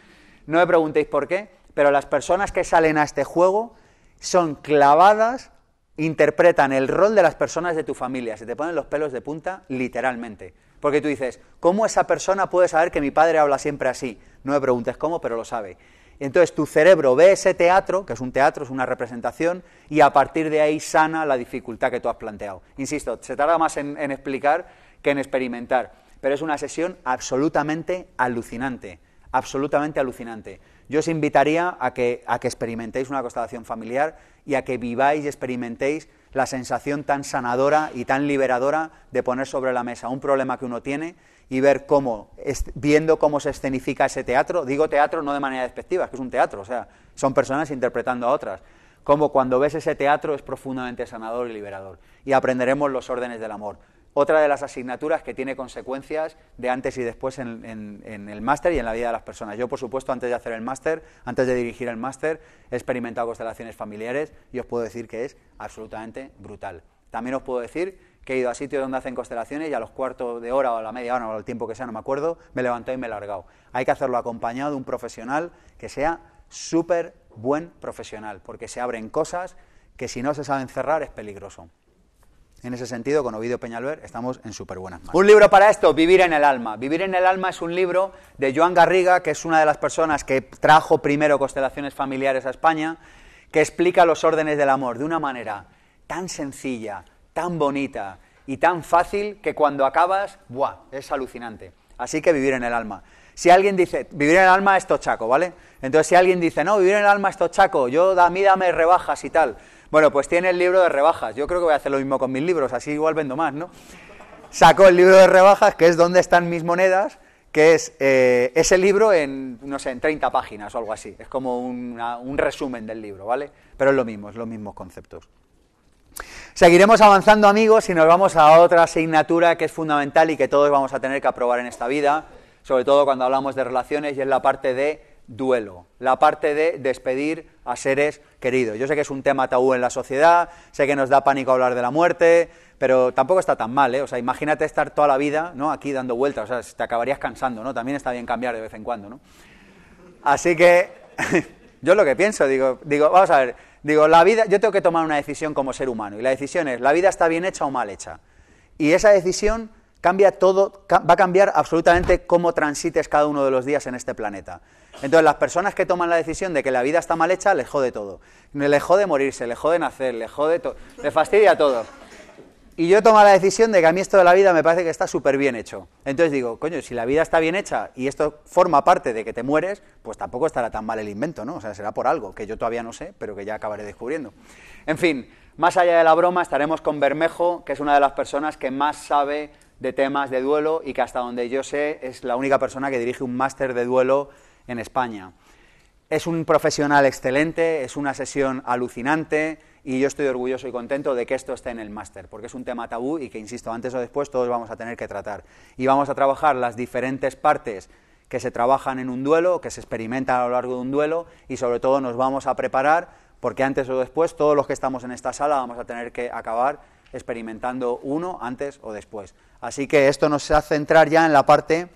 No me preguntéis por qué, pero las personas que salen a este juego son clavadas, interpretan el rol de las personas de tu familia. Se te ponen los pelos de punta, literalmente. Porque tú dices, ¿cómo esa persona puede saber que mi padre habla siempre así? No me preguntes cómo, pero lo sabe. Entonces tu cerebro ve ese teatro, que es un teatro, es una representación, y a partir de ahí sana la dificultad que tú has planteado. Insisto, se tarda más en, explicar que en experimentar, pero es una sesión absolutamente alucinante, absolutamente alucinante. Yo os invitaría a que, a que experimentéis una constelación familiar y a que viváis y experimentéis la sensación tan sanadora y tan liberadora de poner sobre la mesa un problema que uno tiene y ver cómo, viendo cómo se escenifica ese teatro, digo teatro no de manera despectiva, es que es un teatro, o sea, son personas interpretando a otras, como cuando ves ese teatro es profundamente sanador y liberador. Y aprenderemos los órdenes del amor otra de las asignaturas que tiene consecuencias de antes y después en, el máster y en la vida de las personas. Yo, por supuesto, antes de hacer el máster, antes de dirigir el máster, he experimentado constelaciones familiares y os puedo decir que es absolutamente brutal. También os puedo decir que he ido a sitios donde hacen constelaciones y a los cuartos de hora o a la media hora o al tiempo que sea, no me acuerdo, me levanté y me he largado. Hay que hacerlo acompañado de un profesional que sea súper buen profesional, porque se abren cosas que si no se saben cerrar es peligroso. En ese sentido, con Ovidio Peñalver estamos en súper buenas manos. Un libro para esto, Vivir en el alma. Vivir en el alma es un libro de Joan Garriga, que es una de las personas que trajo primero constelaciones familiares a España, que explica los órdenes del amor de una manera tan sencilla, tan bonita y tan fácil que cuando acabas, ¡buah! Es alucinante. Así que vivir en el alma. Si alguien dice, vivir en el alma es tochaco, ¿vale? Entonces, si alguien dice, no, vivir en el alma es tochaco, yo, a mí dame rebajas y tal bueno, pues tiene el libro de rebajas. Yo creo que voy a hacer lo mismo con mis libros, así igual vendo más, ¿no? Sacó el libro de rebajas, que es donde están mis monedas, que es eh, ese libro en, no sé, en 30 páginas o algo así. Es como un resumen del libro, ¿vale? Pero es lo mismo, es los mismos conceptos. Seguiremos avanzando, amigos, y nos vamos a otra asignatura que es fundamental y que todos vamos a tener que aprobar en esta vida, sobre todo cuando hablamos de relaciones, y es la parte de duelo, la parte de despedir a seres yo sé que es un tema tabú en la sociedad, sé que nos da pánico hablar de la muerte, pero tampoco está tan mal, ¿eh? O sea, imagínate estar toda la vida, ¿no? Aquí dando vueltas, te acabarías cansando, ¿no? También está bien cambiar de vez en cuando, ¿no? Así que [laughs] yo lo que pienso, digo, digo, vamos a ver, digo, la vida, yo tengo que tomar una decisión como ser humano y la decisión es, la vida está bien hecha o mal hecha. Y esa decisión cambia todo, va a cambiar absolutamente cómo transites cada uno de los días en este planeta. Entonces, las personas que toman la decisión de que la vida está mal hecha, les jode todo. Les jode morirse, les jode nacer, les jode todo. Les fastidia todo. Y yo tomo la decisión de que a mí esto de la vida me parece que está súper bien hecho. Entonces digo, coño, si la vida está bien hecha y esto forma parte de que te mueres, pues tampoco estará tan mal el invento, ¿no? O sea, será por algo que yo todavía no sé, pero que ya acabaré descubriendo. En fin, más allá de la broma, estaremos con Bermejo, que es una de las personas que más sabe de temas de duelo y que hasta donde yo sé es la única persona que dirige un máster de duelo en España. Es un profesional excelente, es una sesión alucinante y yo estoy orgulloso y contento de que esto esté en el máster, porque es un tema tabú y que, insisto, antes o después todos vamos a tener que tratar. Y vamos a trabajar las diferentes partes que se trabajan en un duelo, que se experimentan a lo largo de un duelo y sobre todo nos vamos a preparar porque antes o después todos los que estamos en esta sala vamos a tener que acabar experimentando uno antes o después. Así que esto nos hace centrar ya en la parte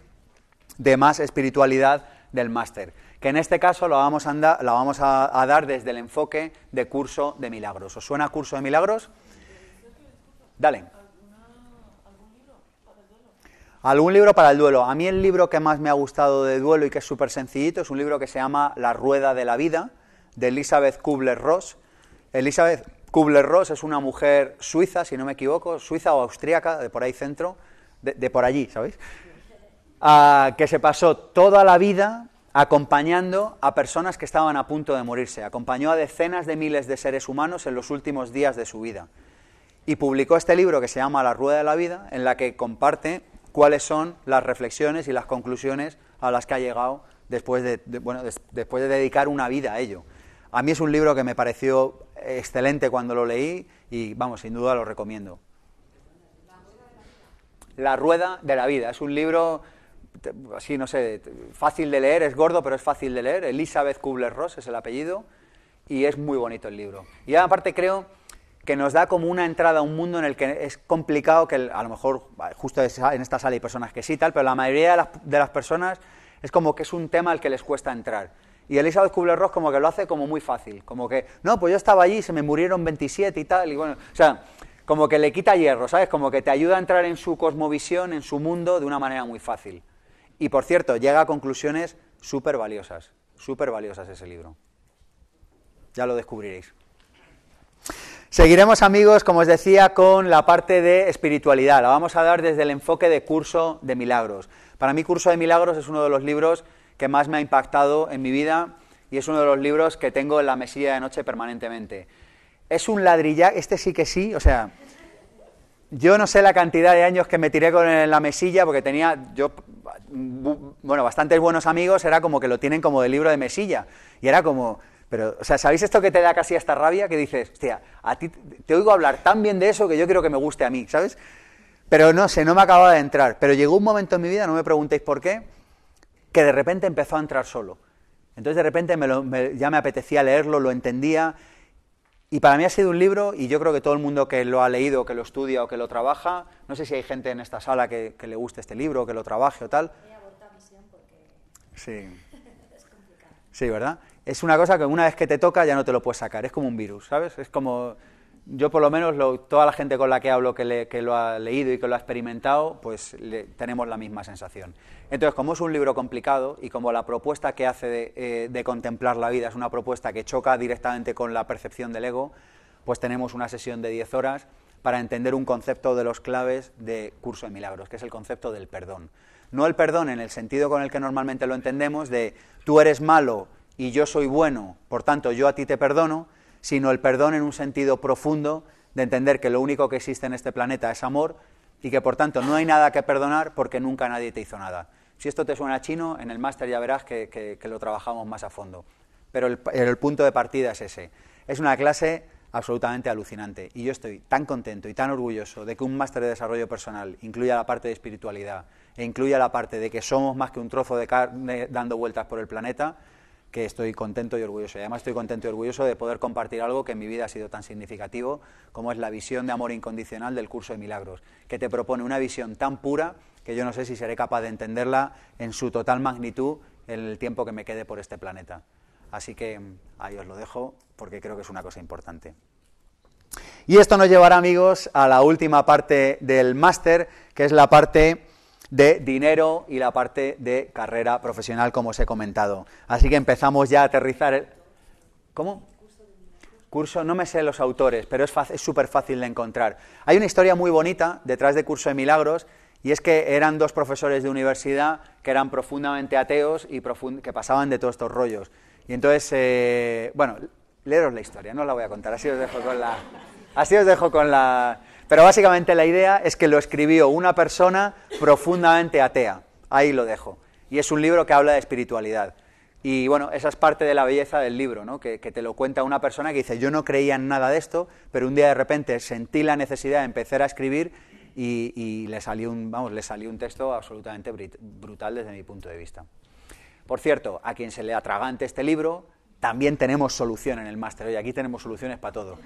de más espiritualidad del máster, que en este caso lo vamos, a, vamos a, dar desde el enfoque de curso de milagros. ¿Os suena curso de milagros? Dale. ¿Algún libro para el duelo? A mí el libro que más me ha gustado de duelo y que es súper sencillito es un libro que se llama La Rueda de la Vida, de Elizabeth Kubler-Ross. Elizabeth Kubler-Ross es una mujer suiza, si no me equivoco, suiza o austríaca, de por ahí centro, de, de por allí, ¿sabéis? que se pasó toda la vida acompañando a personas que estaban a punto de morirse. Acompañó a decenas de miles de seres humanos en los últimos días de su vida. Y publicó este libro que se llama La Rueda de la Vida, en la que comparte cuáles son las reflexiones y las conclusiones a las que ha llegado después de, bueno, después de dedicar una vida a ello. A mí es un libro que me pareció excelente cuando lo leí y, vamos, sin duda lo recomiendo. La Rueda de la Vida. Es un libro así no sé, fácil de leer, es gordo, pero es fácil de leer. Elizabeth Kubler-Ross es el apellido y es muy bonito el libro. Y aparte creo que nos da como una entrada a un mundo en el que es complicado que a lo mejor justo en esta sala hay personas que sí tal, pero la mayoría de las, de las personas es como que es un tema al que les cuesta entrar. Y Elizabeth Kubler-Ross como que lo hace como muy fácil, como que, no, pues yo estaba allí, se me murieron 27 y tal, y bueno, o sea, como que le quita hierro, ¿sabes? Como que te ayuda a entrar en su cosmovisión, en su mundo, de una manera muy fácil. Y por cierto, llega a conclusiones súper valiosas, súper valiosas ese libro. Ya lo descubriréis. Seguiremos amigos, como os decía, con la parte de espiritualidad. La vamos a dar desde el enfoque de Curso de Milagros. Para mí Curso de Milagros es uno de los libros que más me ha impactado en mi vida y es uno de los libros que tengo en la mesilla de noche permanentemente. Es un ladrillaje, este sí que sí, o sea, yo no sé la cantidad de años que me tiré con en la mesilla porque tenía, yo bueno, bastantes buenos amigos, era como que lo tienen como de libro de mesilla. Y era como, pero, o sea, ¿sabéis esto que te da casi hasta rabia? Que dices, hostia, a ti te oigo hablar tan bien de eso que yo quiero que me guste a mí, ¿sabes? Pero no sé, no me acababa de entrar. Pero llegó un momento en mi vida, no me preguntéis por qué, que de repente empezó a entrar solo. Entonces de repente ya me apetecía leerlo, lo entendía, y para mí ha sido un libro, y yo creo que todo el mundo que lo ha leído, que lo estudia o que lo trabaja, no sé si hay gente en esta sala que, le guste este libro, que lo trabaje o tal. [laughs] Sí. [laughs] Sí, ¿verdad? Es una cosa que una vez que te toca ya no te lo puedes sacar, es como un virus, ¿sabes? Es como yo por lo menos toda la gente con la que hablo que, lo ha leído y que lo ha experimentado, pues tenemos la misma sensación. Entonces, como es un libro complicado y como la propuesta que hace de, eh, de, contemplar la vida es una propuesta que choca directamente con la percepción del ego, pues tenemos una sesión de 10 horas para entender un concepto de los claves de Curso de Milagros, que es el concepto del perdón. No el perdón en el sentido con el que normalmente lo entendemos de tú eres malo y yo soy bueno, por tanto yo a ti te perdono, sino el perdón en un sentido profundo de entender que lo único que existe en este planeta es amor y que por tanto no hay nada que perdonar porque nunca nadie te hizo nada. Si esto te suena a chino, en el máster ya verás que, lo trabajamos más a fondo. Pero el, el punto de partida es ese. Es una clase absolutamente alucinante y yo estoy tan contento y tan orgulloso de que un máster de desarrollo personal incluya la parte de espiritualidad e incluya la parte de que somos más que un trozo de carne dando vueltas por el planeta que estoy contento y orgulloso. Y además estoy contento y orgulloso de poder compartir algo que en mi vida ha sido tan significativo como es la visión de amor incondicional del curso de milagros, que te propone una visión tan pura que yo no sé si seré capaz de entenderla en su total magnitud en el tiempo que me quede por este planeta. Así que mm, ahí os lo dejo porque creo que es una cosa importante. Y esto nos llevará, amigos, a la última parte del máster, que es la parte de dinero y la parte de carrera profesional, como os he comentado. Así que empezamos ya a aterrizar. El... ¿Cómo? Curso, no me sé los autores, pero es súper fácil de encontrar. Hay una historia muy bonita detrás de Curso de Milagros, y es que eran dos profesores de universidad que eran profundamente ateos y que pasaban de todos estos rollos. Y entonces, eh, bueno, leeros la historia, no la voy a contar, así os dejo con la... Así os dejo con la... Pero básicamente la idea es que lo escribió una persona profundamente atea. Ahí lo dejo. Y es un libro que habla de espiritualidad. Y bueno, esa es parte de la belleza del libro, ¿no? que, te lo cuenta una persona que dice, yo no creía en nada de esto, pero un día de repente sentí la necesidad de empezar a escribir y, le, salió un, vamos, le salió un texto absolutamente brutal desde mi punto de vista. Por cierto, a quien se le atragante este libro, también tenemos solución en el máster. Y aquí tenemos soluciones para todo.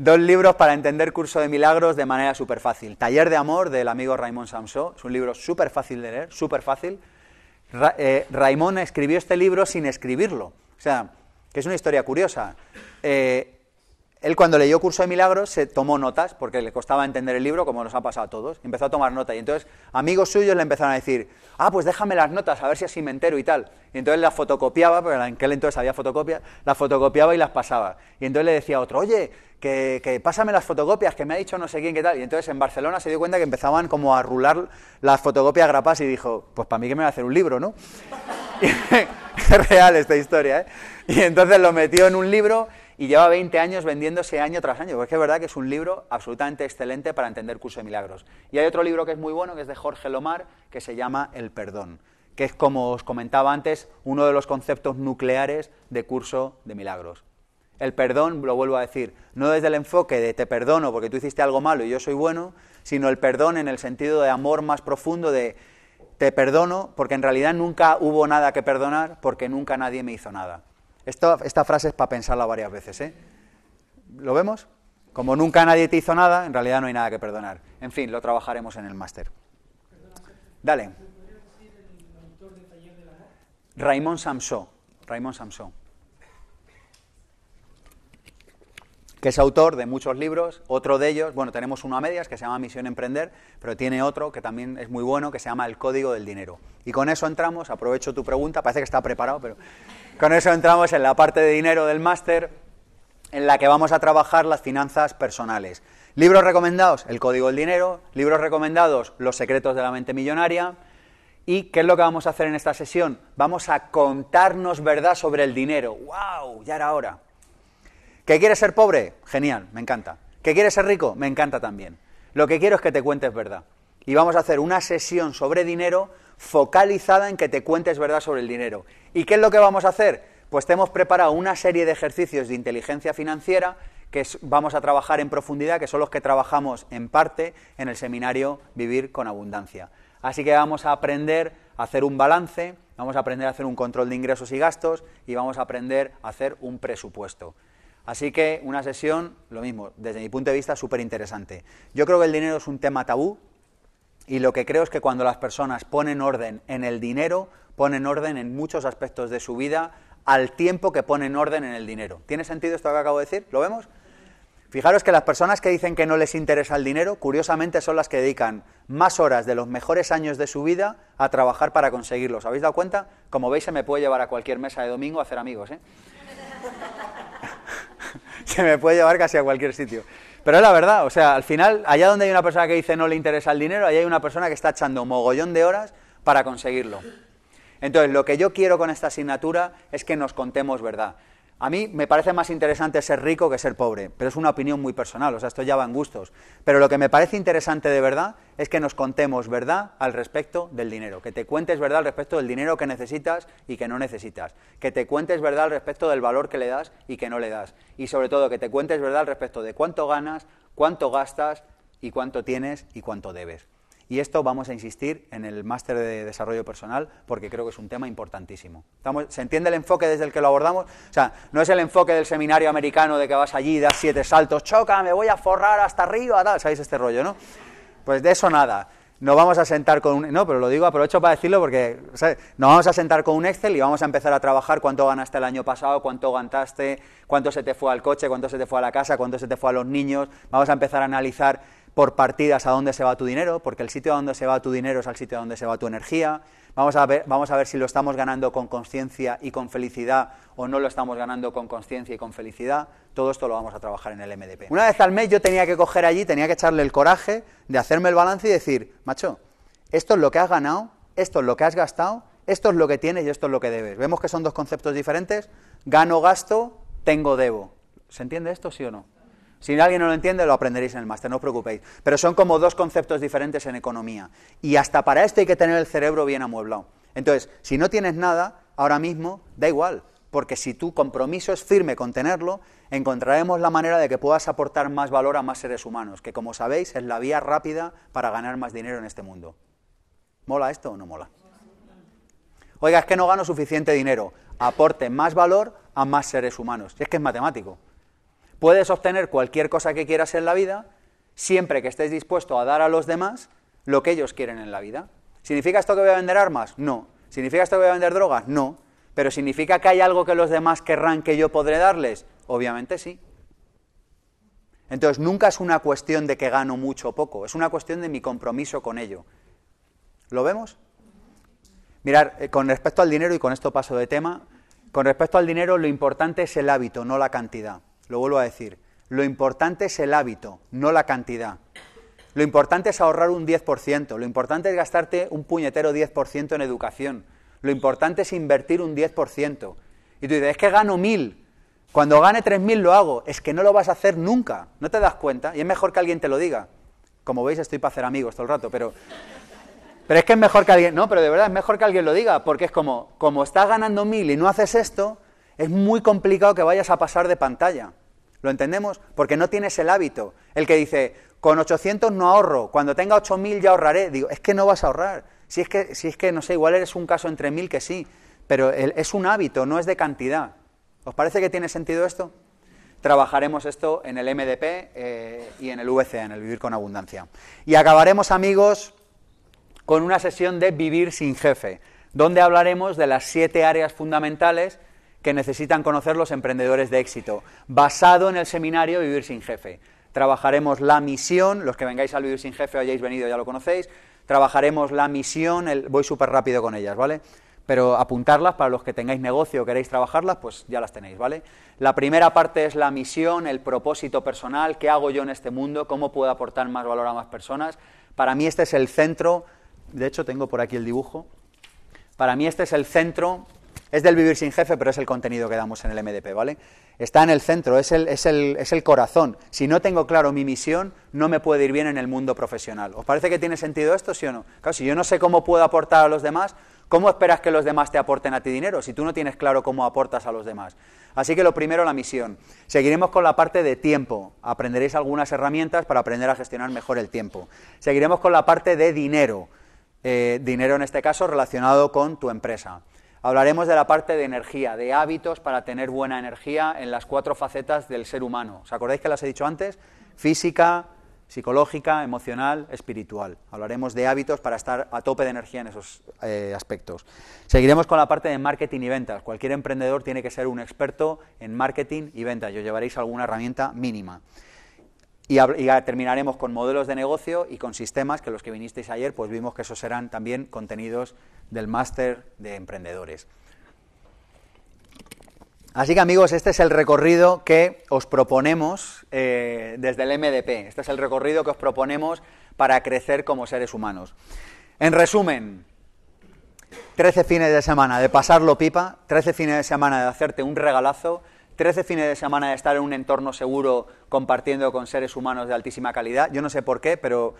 Dos libros para entender Curso de Milagros de manera súper fácil. Taller de Amor del amigo Raymond Samsó. Es un libro súper fácil de leer, súper fácil. Raymond eh, escribió este libro sin escribirlo. O sea, que es una historia curiosa. Eh, él cuando leyó Curso de Milagros se tomó notas porque le costaba entender el libro, como nos ha pasado a todos. Empezó a tomar notas, y entonces amigos suyos le empezaron a decir, ah, pues déjame las notas, a ver si así me entero y tal. Y entonces las fotocopiaba, porque en aquel entonces había fotocopia, las fotocopiaba y las pasaba. Y entonces le decía a otro, oye, que, pásame las fotocopias, que me ha dicho no sé quién, qué tal. Y entonces en Barcelona se dio cuenta que empezaban como a rular las fotocopias grapas y dijo, pues para mí que me va a hacer un libro, ¿no? [laughs] Es real esta historia, ¿eh? Y entonces lo metió en un libro y lleva 20 años vendiéndose año tras año, porque es verdad que es un libro absolutamente excelente para entender Curso de Milagros. Y hay otro libro que es muy bueno, que es de Jorge Lomar, que se llama El Perdón, que es, como os comentaba antes, uno de los conceptos nucleares de Curso de Milagros. El perdón, lo vuelvo a decir, no desde el enfoque de te perdono porque tú hiciste algo malo y yo soy bueno, sino el perdón en el sentido de amor más profundo de te perdono porque en realidad nunca hubo nada que perdonar porque nunca nadie me hizo nada. Esta, frase es para pensarla varias veces. ¿eh? ¿Lo vemos? Como nunca nadie te hizo nada, en realidad no hay nada que perdonar. En fin, lo trabajaremos en el máster. Dale. Raymond Samson. Raymond Samson. que es autor de muchos libros, otro de ellos, bueno, tenemos uno a medias que se llama Misión Emprender, pero tiene otro que también es muy bueno, que se llama El Código del Dinero. Y con eso entramos, aprovecho tu pregunta, parece que está preparado, pero con eso entramos en la parte de dinero del máster, en la que vamos a trabajar las finanzas personales. Libros recomendados, El Código del Dinero. Libros recomendados, Los Secretos de la Mente Millonaria. ¿Y qué es lo que vamos a hacer en esta sesión? Vamos a contarnos verdad sobre el dinero. ¡Wow! Ya era hora. ¿Que quieres ser pobre? Genial, me encanta. ¿Que quieres ser rico? Me encanta también. Lo que quiero es que te cuentes verdad. Y vamos a hacer una sesión sobre dinero focalizada en que te cuentes verdad sobre el dinero. ¿Y qué es lo que vamos a hacer? Pues te hemos preparado una serie de ejercicios de inteligencia financiera que vamos a trabajar en profundidad, que son los que trabajamos en parte en el seminario Vivir con Abundancia. Así que vamos a aprender a hacer un balance, vamos a aprender a hacer un control de ingresos y gastos y vamos a aprender a hacer un presupuesto. Así que una sesión, lo mismo, desde mi punto de vista, súper interesante. Yo creo que el dinero es un tema tabú, y lo que creo es que cuando las personas ponen orden en el dinero, ponen orden en muchos aspectos de su vida al tiempo que ponen orden en el dinero. ¿Tiene sentido esto que acabo de decir? ¿Lo vemos? Fijaros que las personas que dicen que no les interesa el dinero, curiosamente son las que dedican más horas de los mejores años de su vida a trabajar para conseguirlos. ¿Habéis dado cuenta? Como veis, se me puede llevar a cualquier mesa de domingo a hacer amigos. ¿eh? que [laughs] me puede llevar casi a cualquier sitio. Pero es la verdad, o sea, al final, allá donde hay una persona que dice no le interesa el dinero, allá hay una persona que está echando mogollón de horas para conseguirlo. Entonces, lo que yo quiero con esta asignatura es que nos contemos verdad. A mí me parece más interesante ser rico que ser pobre, pero es una opinión muy personal, o sea, esto ya va en gustos. Pero lo que me parece interesante de verdad es que nos contemos verdad al respecto del dinero, que te cuentes verdad al respecto del dinero que necesitas y que no necesitas, que te cuentes verdad al respecto del valor que le das y que no le das, y sobre todo que te cuentes verdad al respecto de cuánto ganas, cuánto gastas y cuánto tienes y cuánto debes. Y esto vamos a insistir en el máster de desarrollo personal porque creo que es un tema importantísimo. ¿Se entiende el enfoque desde el que lo abordamos? O sea, no es el enfoque del seminario americano de que vas allí, das siete saltos, choca, me voy a forrar hasta arriba, tal. ¿Sabéis este rollo, no? Pues de eso nada. No vamos a sentar con un... No, pero lo digo, aprovecho para decirlo porque no vamos a sentar con un Excel y vamos a empezar a trabajar cuánto ganaste el año pasado, cuánto ganaste, cuánto se te fue al coche, cuánto se te fue a la casa, cuánto se te fue a los niños. Vamos a empezar a analizar por partidas a dónde se va tu dinero, porque el sitio a donde se va tu dinero es al sitio a donde se va tu energía. Vamos a ver, vamos a ver si lo estamos ganando con conciencia y con felicidad o no lo estamos ganando con conciencia y con felicidad. Todo esto lo vamos a trabajar en el MDP. Una vez al mes yo tenía que coger allí, tenía que echarle el coraje de hacerme el balance y decir, macho, esto es lo que has ganado, esto es lo que has gastado, esto es lo que tienes y esto es lo que debes. Vemos que son dos conceptos diferentes. Gano, gasto, tengo, debo. ¿Se entiende esto, sí o no? Si alguien no lo entiende, lo aprenderéis en el máster, no os preocupéis. Pero son como dos conceptos diferentes en economía. Y hasta para esto hay que tener el cerebro bien amueblado. Entonces, si no tienes nada, ahora mismo, da igual. Porque si tu compromiso es firme con tenerlo, encontraremos la manera de que puedas aportar más valor a más seres humanos, que como sabéis es la vía rápida para ganar más dinero en este mundo. ¿Mola esto o no mola? Oiga, es que no gano suficiente dinero. Aporte más valor a más seres humanos. es que es matemático. Puedes obtener cualquier cosa que quieras en la vida siempre que estés dispuesto a dar a los demás lo que ellos quieren en la vida. ¿Significa esto que voy a vender armas? No. ¿Significa esto que voy a vender drogas? No. ¿Pero significa que hay algo que los demás querrán que yo podré darles? Obviamente sí. Entonces, nunca es una cuestión de que gano mucho o poco, es una cuestión de mi compromiso con ello. ¿Lo vemos? Mirar, eh, con respecto al dinero, y con esto paso de tema, con respecto al dinero lo importante es el hábito, no la cantidad. Lo vuelvo a decir. Lo importante es el hábito, no la cantidad. Lo importante es ahorrar un 10%, lo importante es gastarte un puñetero 10% en educación, lo importante es invertir un 10%. Y tú dices, es que gano mil, cuando gane 3.000 lo hago, es que no lo vas a hacer nunca, no te das cuenta y es mejor que alguien te lo diga. Como veis estoy para hacer amigos todo el rato, pero, pero es que es mejor que alguien, no, pero de verdad es mejor que alguien lo diga, porque es como, como estás ganando mil y no haces esto, es muy complicado que vayas a pasar de pantalla. ¿Lo entendemos? Porque no tienes el hábito. El que dice, con 800 no ahorro, cuando tenga 8000 ya ahorraré. Digo, es que no vas a ahorrar. Si es que, es que no sé, igual eres un caso entre 1000 que sí, pero es un hábito, no es de cantidad. ¿Os parece que tiene sentido esto? Trabajaremos esto en el MDP eh, y en el VCA, en el Vivir con Abundancia. Y acabaremos, amigos, con una sesión de Vivir sin Jefe, donde hablaremos de las siete áreas fundamentales que necesitan conocer los emprendedores de éxito, basado en el seminario Vivir sin Jefe. Trabajaremos la misión, los que vengáis al Vivir sin Jefe o hayáis venido ya lo conocéis, trabajaremos la misión, voy súper rápido con ellas, ¿vale? Pero apuntarlas para los que tengáis negocio o queréis trabajarlas, pues ya las tenéis, ¿vale? La primera parte es la misión, el propósito personal, qué hago yo en este mundo, cómo puedo aportar más valor a más personas. Para mí este es el centro, de hecho tengo por aquí el dibujo, para mí este es el centro es del vivir sin jefe, pero es el contenido que damos en el MDP, ¿vale? Está en el centro, es el, corazón. Si no tengo claro mi misión, no me puede ir bien en el mundo profesional. ¿Os parece que tiene sentido esto, sí o no? Claro, si yo no sé cómo puedo aportar a los demás, ¿cómo esperas que los demás te aporten a ti dinero si tú no tienes claro cómo aportas a los demás? Así que lo primero, la misión. Seguiremos con la parte de tiempo. Aprenderéis algunas herramientas para aprender a gestionar mejor el tiempo. Seguiremos con la parte de dinero. Eh, dinero en este caso relacionado con tu empresa. Hablaremos de la parte de energía, de hábitos para tener buena energía en las cuatro facetas del ser humano. ¿Os acordáis que las he dicho antes? Física, psicológica, emocional, espiritual. Hablaremos de hábitos para estar a tope de energía en esos eh, aspectos. Seguiremos con la parte de marketing y ventas. Cualquier emprendedor tiene que ser un experto en marketing y ventas. Yo llevaréis alguna herramienta mínima. Y, terminaremos con modelos de negocio y con sistemas, que los que vinisteis ayer, pues vimos que esos serán también contenidos del máster de emprendedores. Así que amigos, este es el recorrido que os proponemos eh, desde el MDP. Este es el recorrido que os proponemos para crecer como seres humanos. En resumen, 13 fines de semana de pasarlo pipa, 13 fines de semana de hacerte un regalazo 13 fines de semana de estar en un entorno seguro compartiendo con seres humanos de altísima calidad. Yo no sé por qué, pero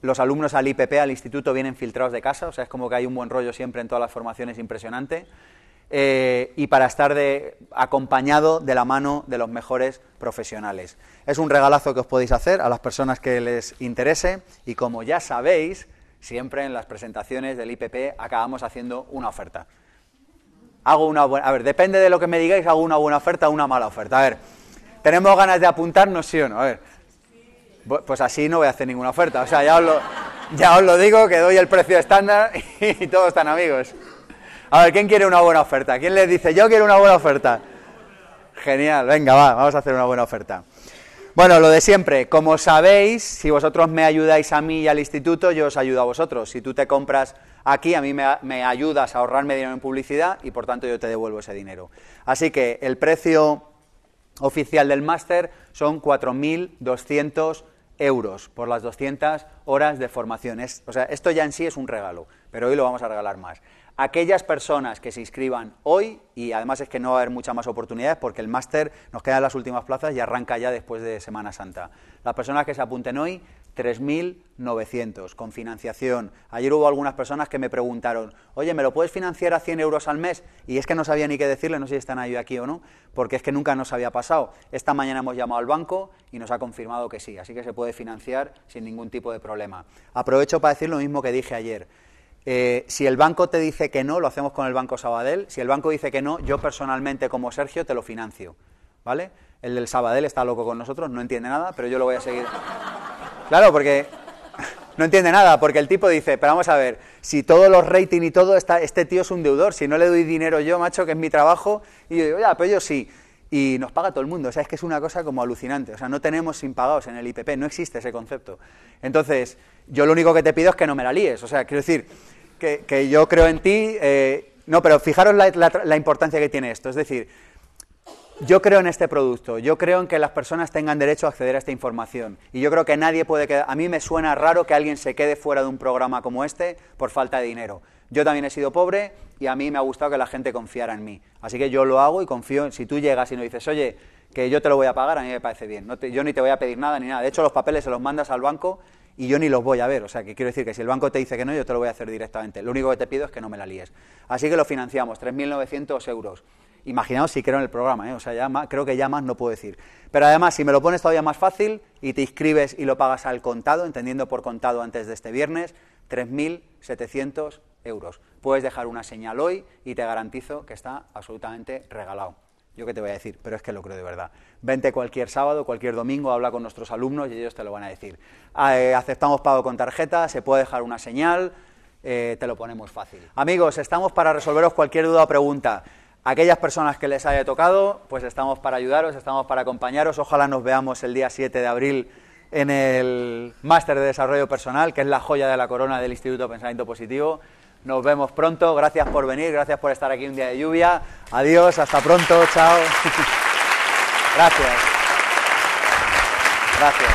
los alumnos al IPP, al instituto, vienen filtrados de casa, o sea, es como que hay un buen rollo siempre en todas las formaciones, impresionante. Eh, y para estar acompañado de la mano de los mejores profesionales. Es un regalazo que os podéis hacer a las personas que les interese y como ya sabéis, siempre en las presentaciones del IPP acabamos haciendo una oferta hago una buena... A ver, depende de lo que me digáis, hago una buena oferta o una mala oferta. A ver, ¿tenemos ganas de apuntarnos, sí o no? A ver, pues así no voy a hacer ninguna oferta. O sea, ya os lo, digo, que doy el precio estándar [laughs] y, todos están amigos. A ver, ¿quién quiere una buena oferta? ¿Quién les dice, yo quiero una buena oferta? Genial, venga, va, vamos a hacer una buena oferta. Bueno, lo de siempre, como sabéis, si vosotros me ayudáis a mí y al instituto, yo os ayudo a vosotros. Si tú te compras aquí a mí me, ayudas a ahorrarme dinero en publicidad y por tanto yo te devuelvo ese dinero. Así que el precio oficial del máster son 4.200 euros por las 200 horas de formación. o sea, esto ya en sí es un regalo, pero hoy lo vamos a regalar más. Aquellas personas que se inscriban hoy, y además es que no va a haber muchas más oportunidades porque el máster nos queda en las últimas plazas y arranca ya después de Semana Santa. Las personas que se apunten hoy 3.900 con financiación. Ayer hubo algunas personas que me preguntaron, oye, ¿me lo puedes financiar a 100 euros al mes? Y es que no sabía ni qué decirle, no sé si están ahí aquí o no, porque es que nunca nos había pasado. Esta mañana hemos llamado al banco y nos ha confirmado que sí, así que se puede financiar sin ningún tipo de problema. Aprovecho para decir lo mismo que dije ayer. Eh, si el banco te dice que no, lo hacemos con el Banco Sabadell. Si el banco dice que no, yo personalmente, como Sergio, te lo financio. ¿Vale? El del Sabadell está loco con nosotros, no entiende nada, pero yo lo voy a seguir. Claro, porque [laughs] no entiende nada, porque el tipo dice, pero vamos a ver, si todos los rating y todo, está, este tío es un deudor, si no le doy dinero yo, macho, que es mi trabajo, y yo digo, ya, pero pues yo sí. Y nos paga todo el mundo, o sea, es que es una cosa como alucinante, o sea, no tenemos impagados en el IPP, no existe ese concepto. Entonces, yo lo único que te pido es que no me la líes, o sea, quiero decir, que, que yo creo en ti, eh, no, pero fijaros la importancia que tiene esto, es decir, yo creo en este producto, yo creo en que las personas tengan derecho a acceder a esta información y yo creo que nadie puede quedar... A mí me suena raro que alguien se quede fuera de un programa como este por falta de dinero. Yo también he sido pobre y a mí me ha gustado que la gente confiara en mí. Así que yo lo hago y confío, si tú llegas y no dices, oye, que yo te lo voy a pagar, a mí me parece bien. yo ni te voy a pedir nada ni nada. De hecho, los papeles se los mandas al banco y yo ni los voy a ver. O sea, que quiero decir que si el banco te dice que no, yo te lo voy a hacer directamente. Lo único que te pido es que no me la líes. Así que lo financiamos, 3.900 euros. Imaginaos si creo en el programa, ¿eh? o sea, ya creo que ya más no puedo decir. Pero además, si me lo pones todavía más fácil y te inscribes y lo pagas al contado, entendiendo por contado antes de este viernes, 3.700 euros. Puedes dejar una señal hoy y te garantizo que está absolutamente regalado. Yo qué te voy a decir, pero es que lo creo de verdad. Vente cualquier sábado, cualquier domingo, habla con nuestros alumnos y ellos te lo van a decir. Ah, eh, aceptamos pago con tarjeta, se puede dejar una señal, eh, te lo ponemos fácil. Amigos, estamos para resolveros cualquier duda o pregunta. Aquellas personas que les haya tocado, pues estamos para ayudaros, estamos para acompañaros. Ojalá nos veamos el día 7 de abril en el Máster de Desarrollo Personal, que es la joya de la corona del Instituto Pensamiento Positivo. Nos vemos pronto, gracias por venir, gracias por estar aquí un día de lluvia. Adiós, hasta pronto, chao. [laughs] Gracias. Gracias.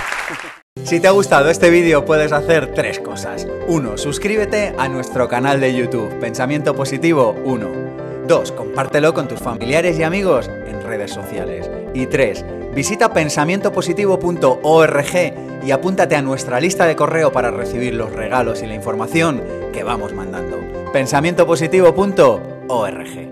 Si te ha gustado este vídeo puedes hacer tres cosas. Uno, Suscríbete a nuestro canal de YouTube, Pensamiento Positivo 1. 2. Compártelo con tus familiares y amigos en redes sociales. Y 3. Visita pensamientopositivo.org y apúntate a nuestra lista de correo para recibir los regalos y la información que vamos mandando. pensamientopositivo.org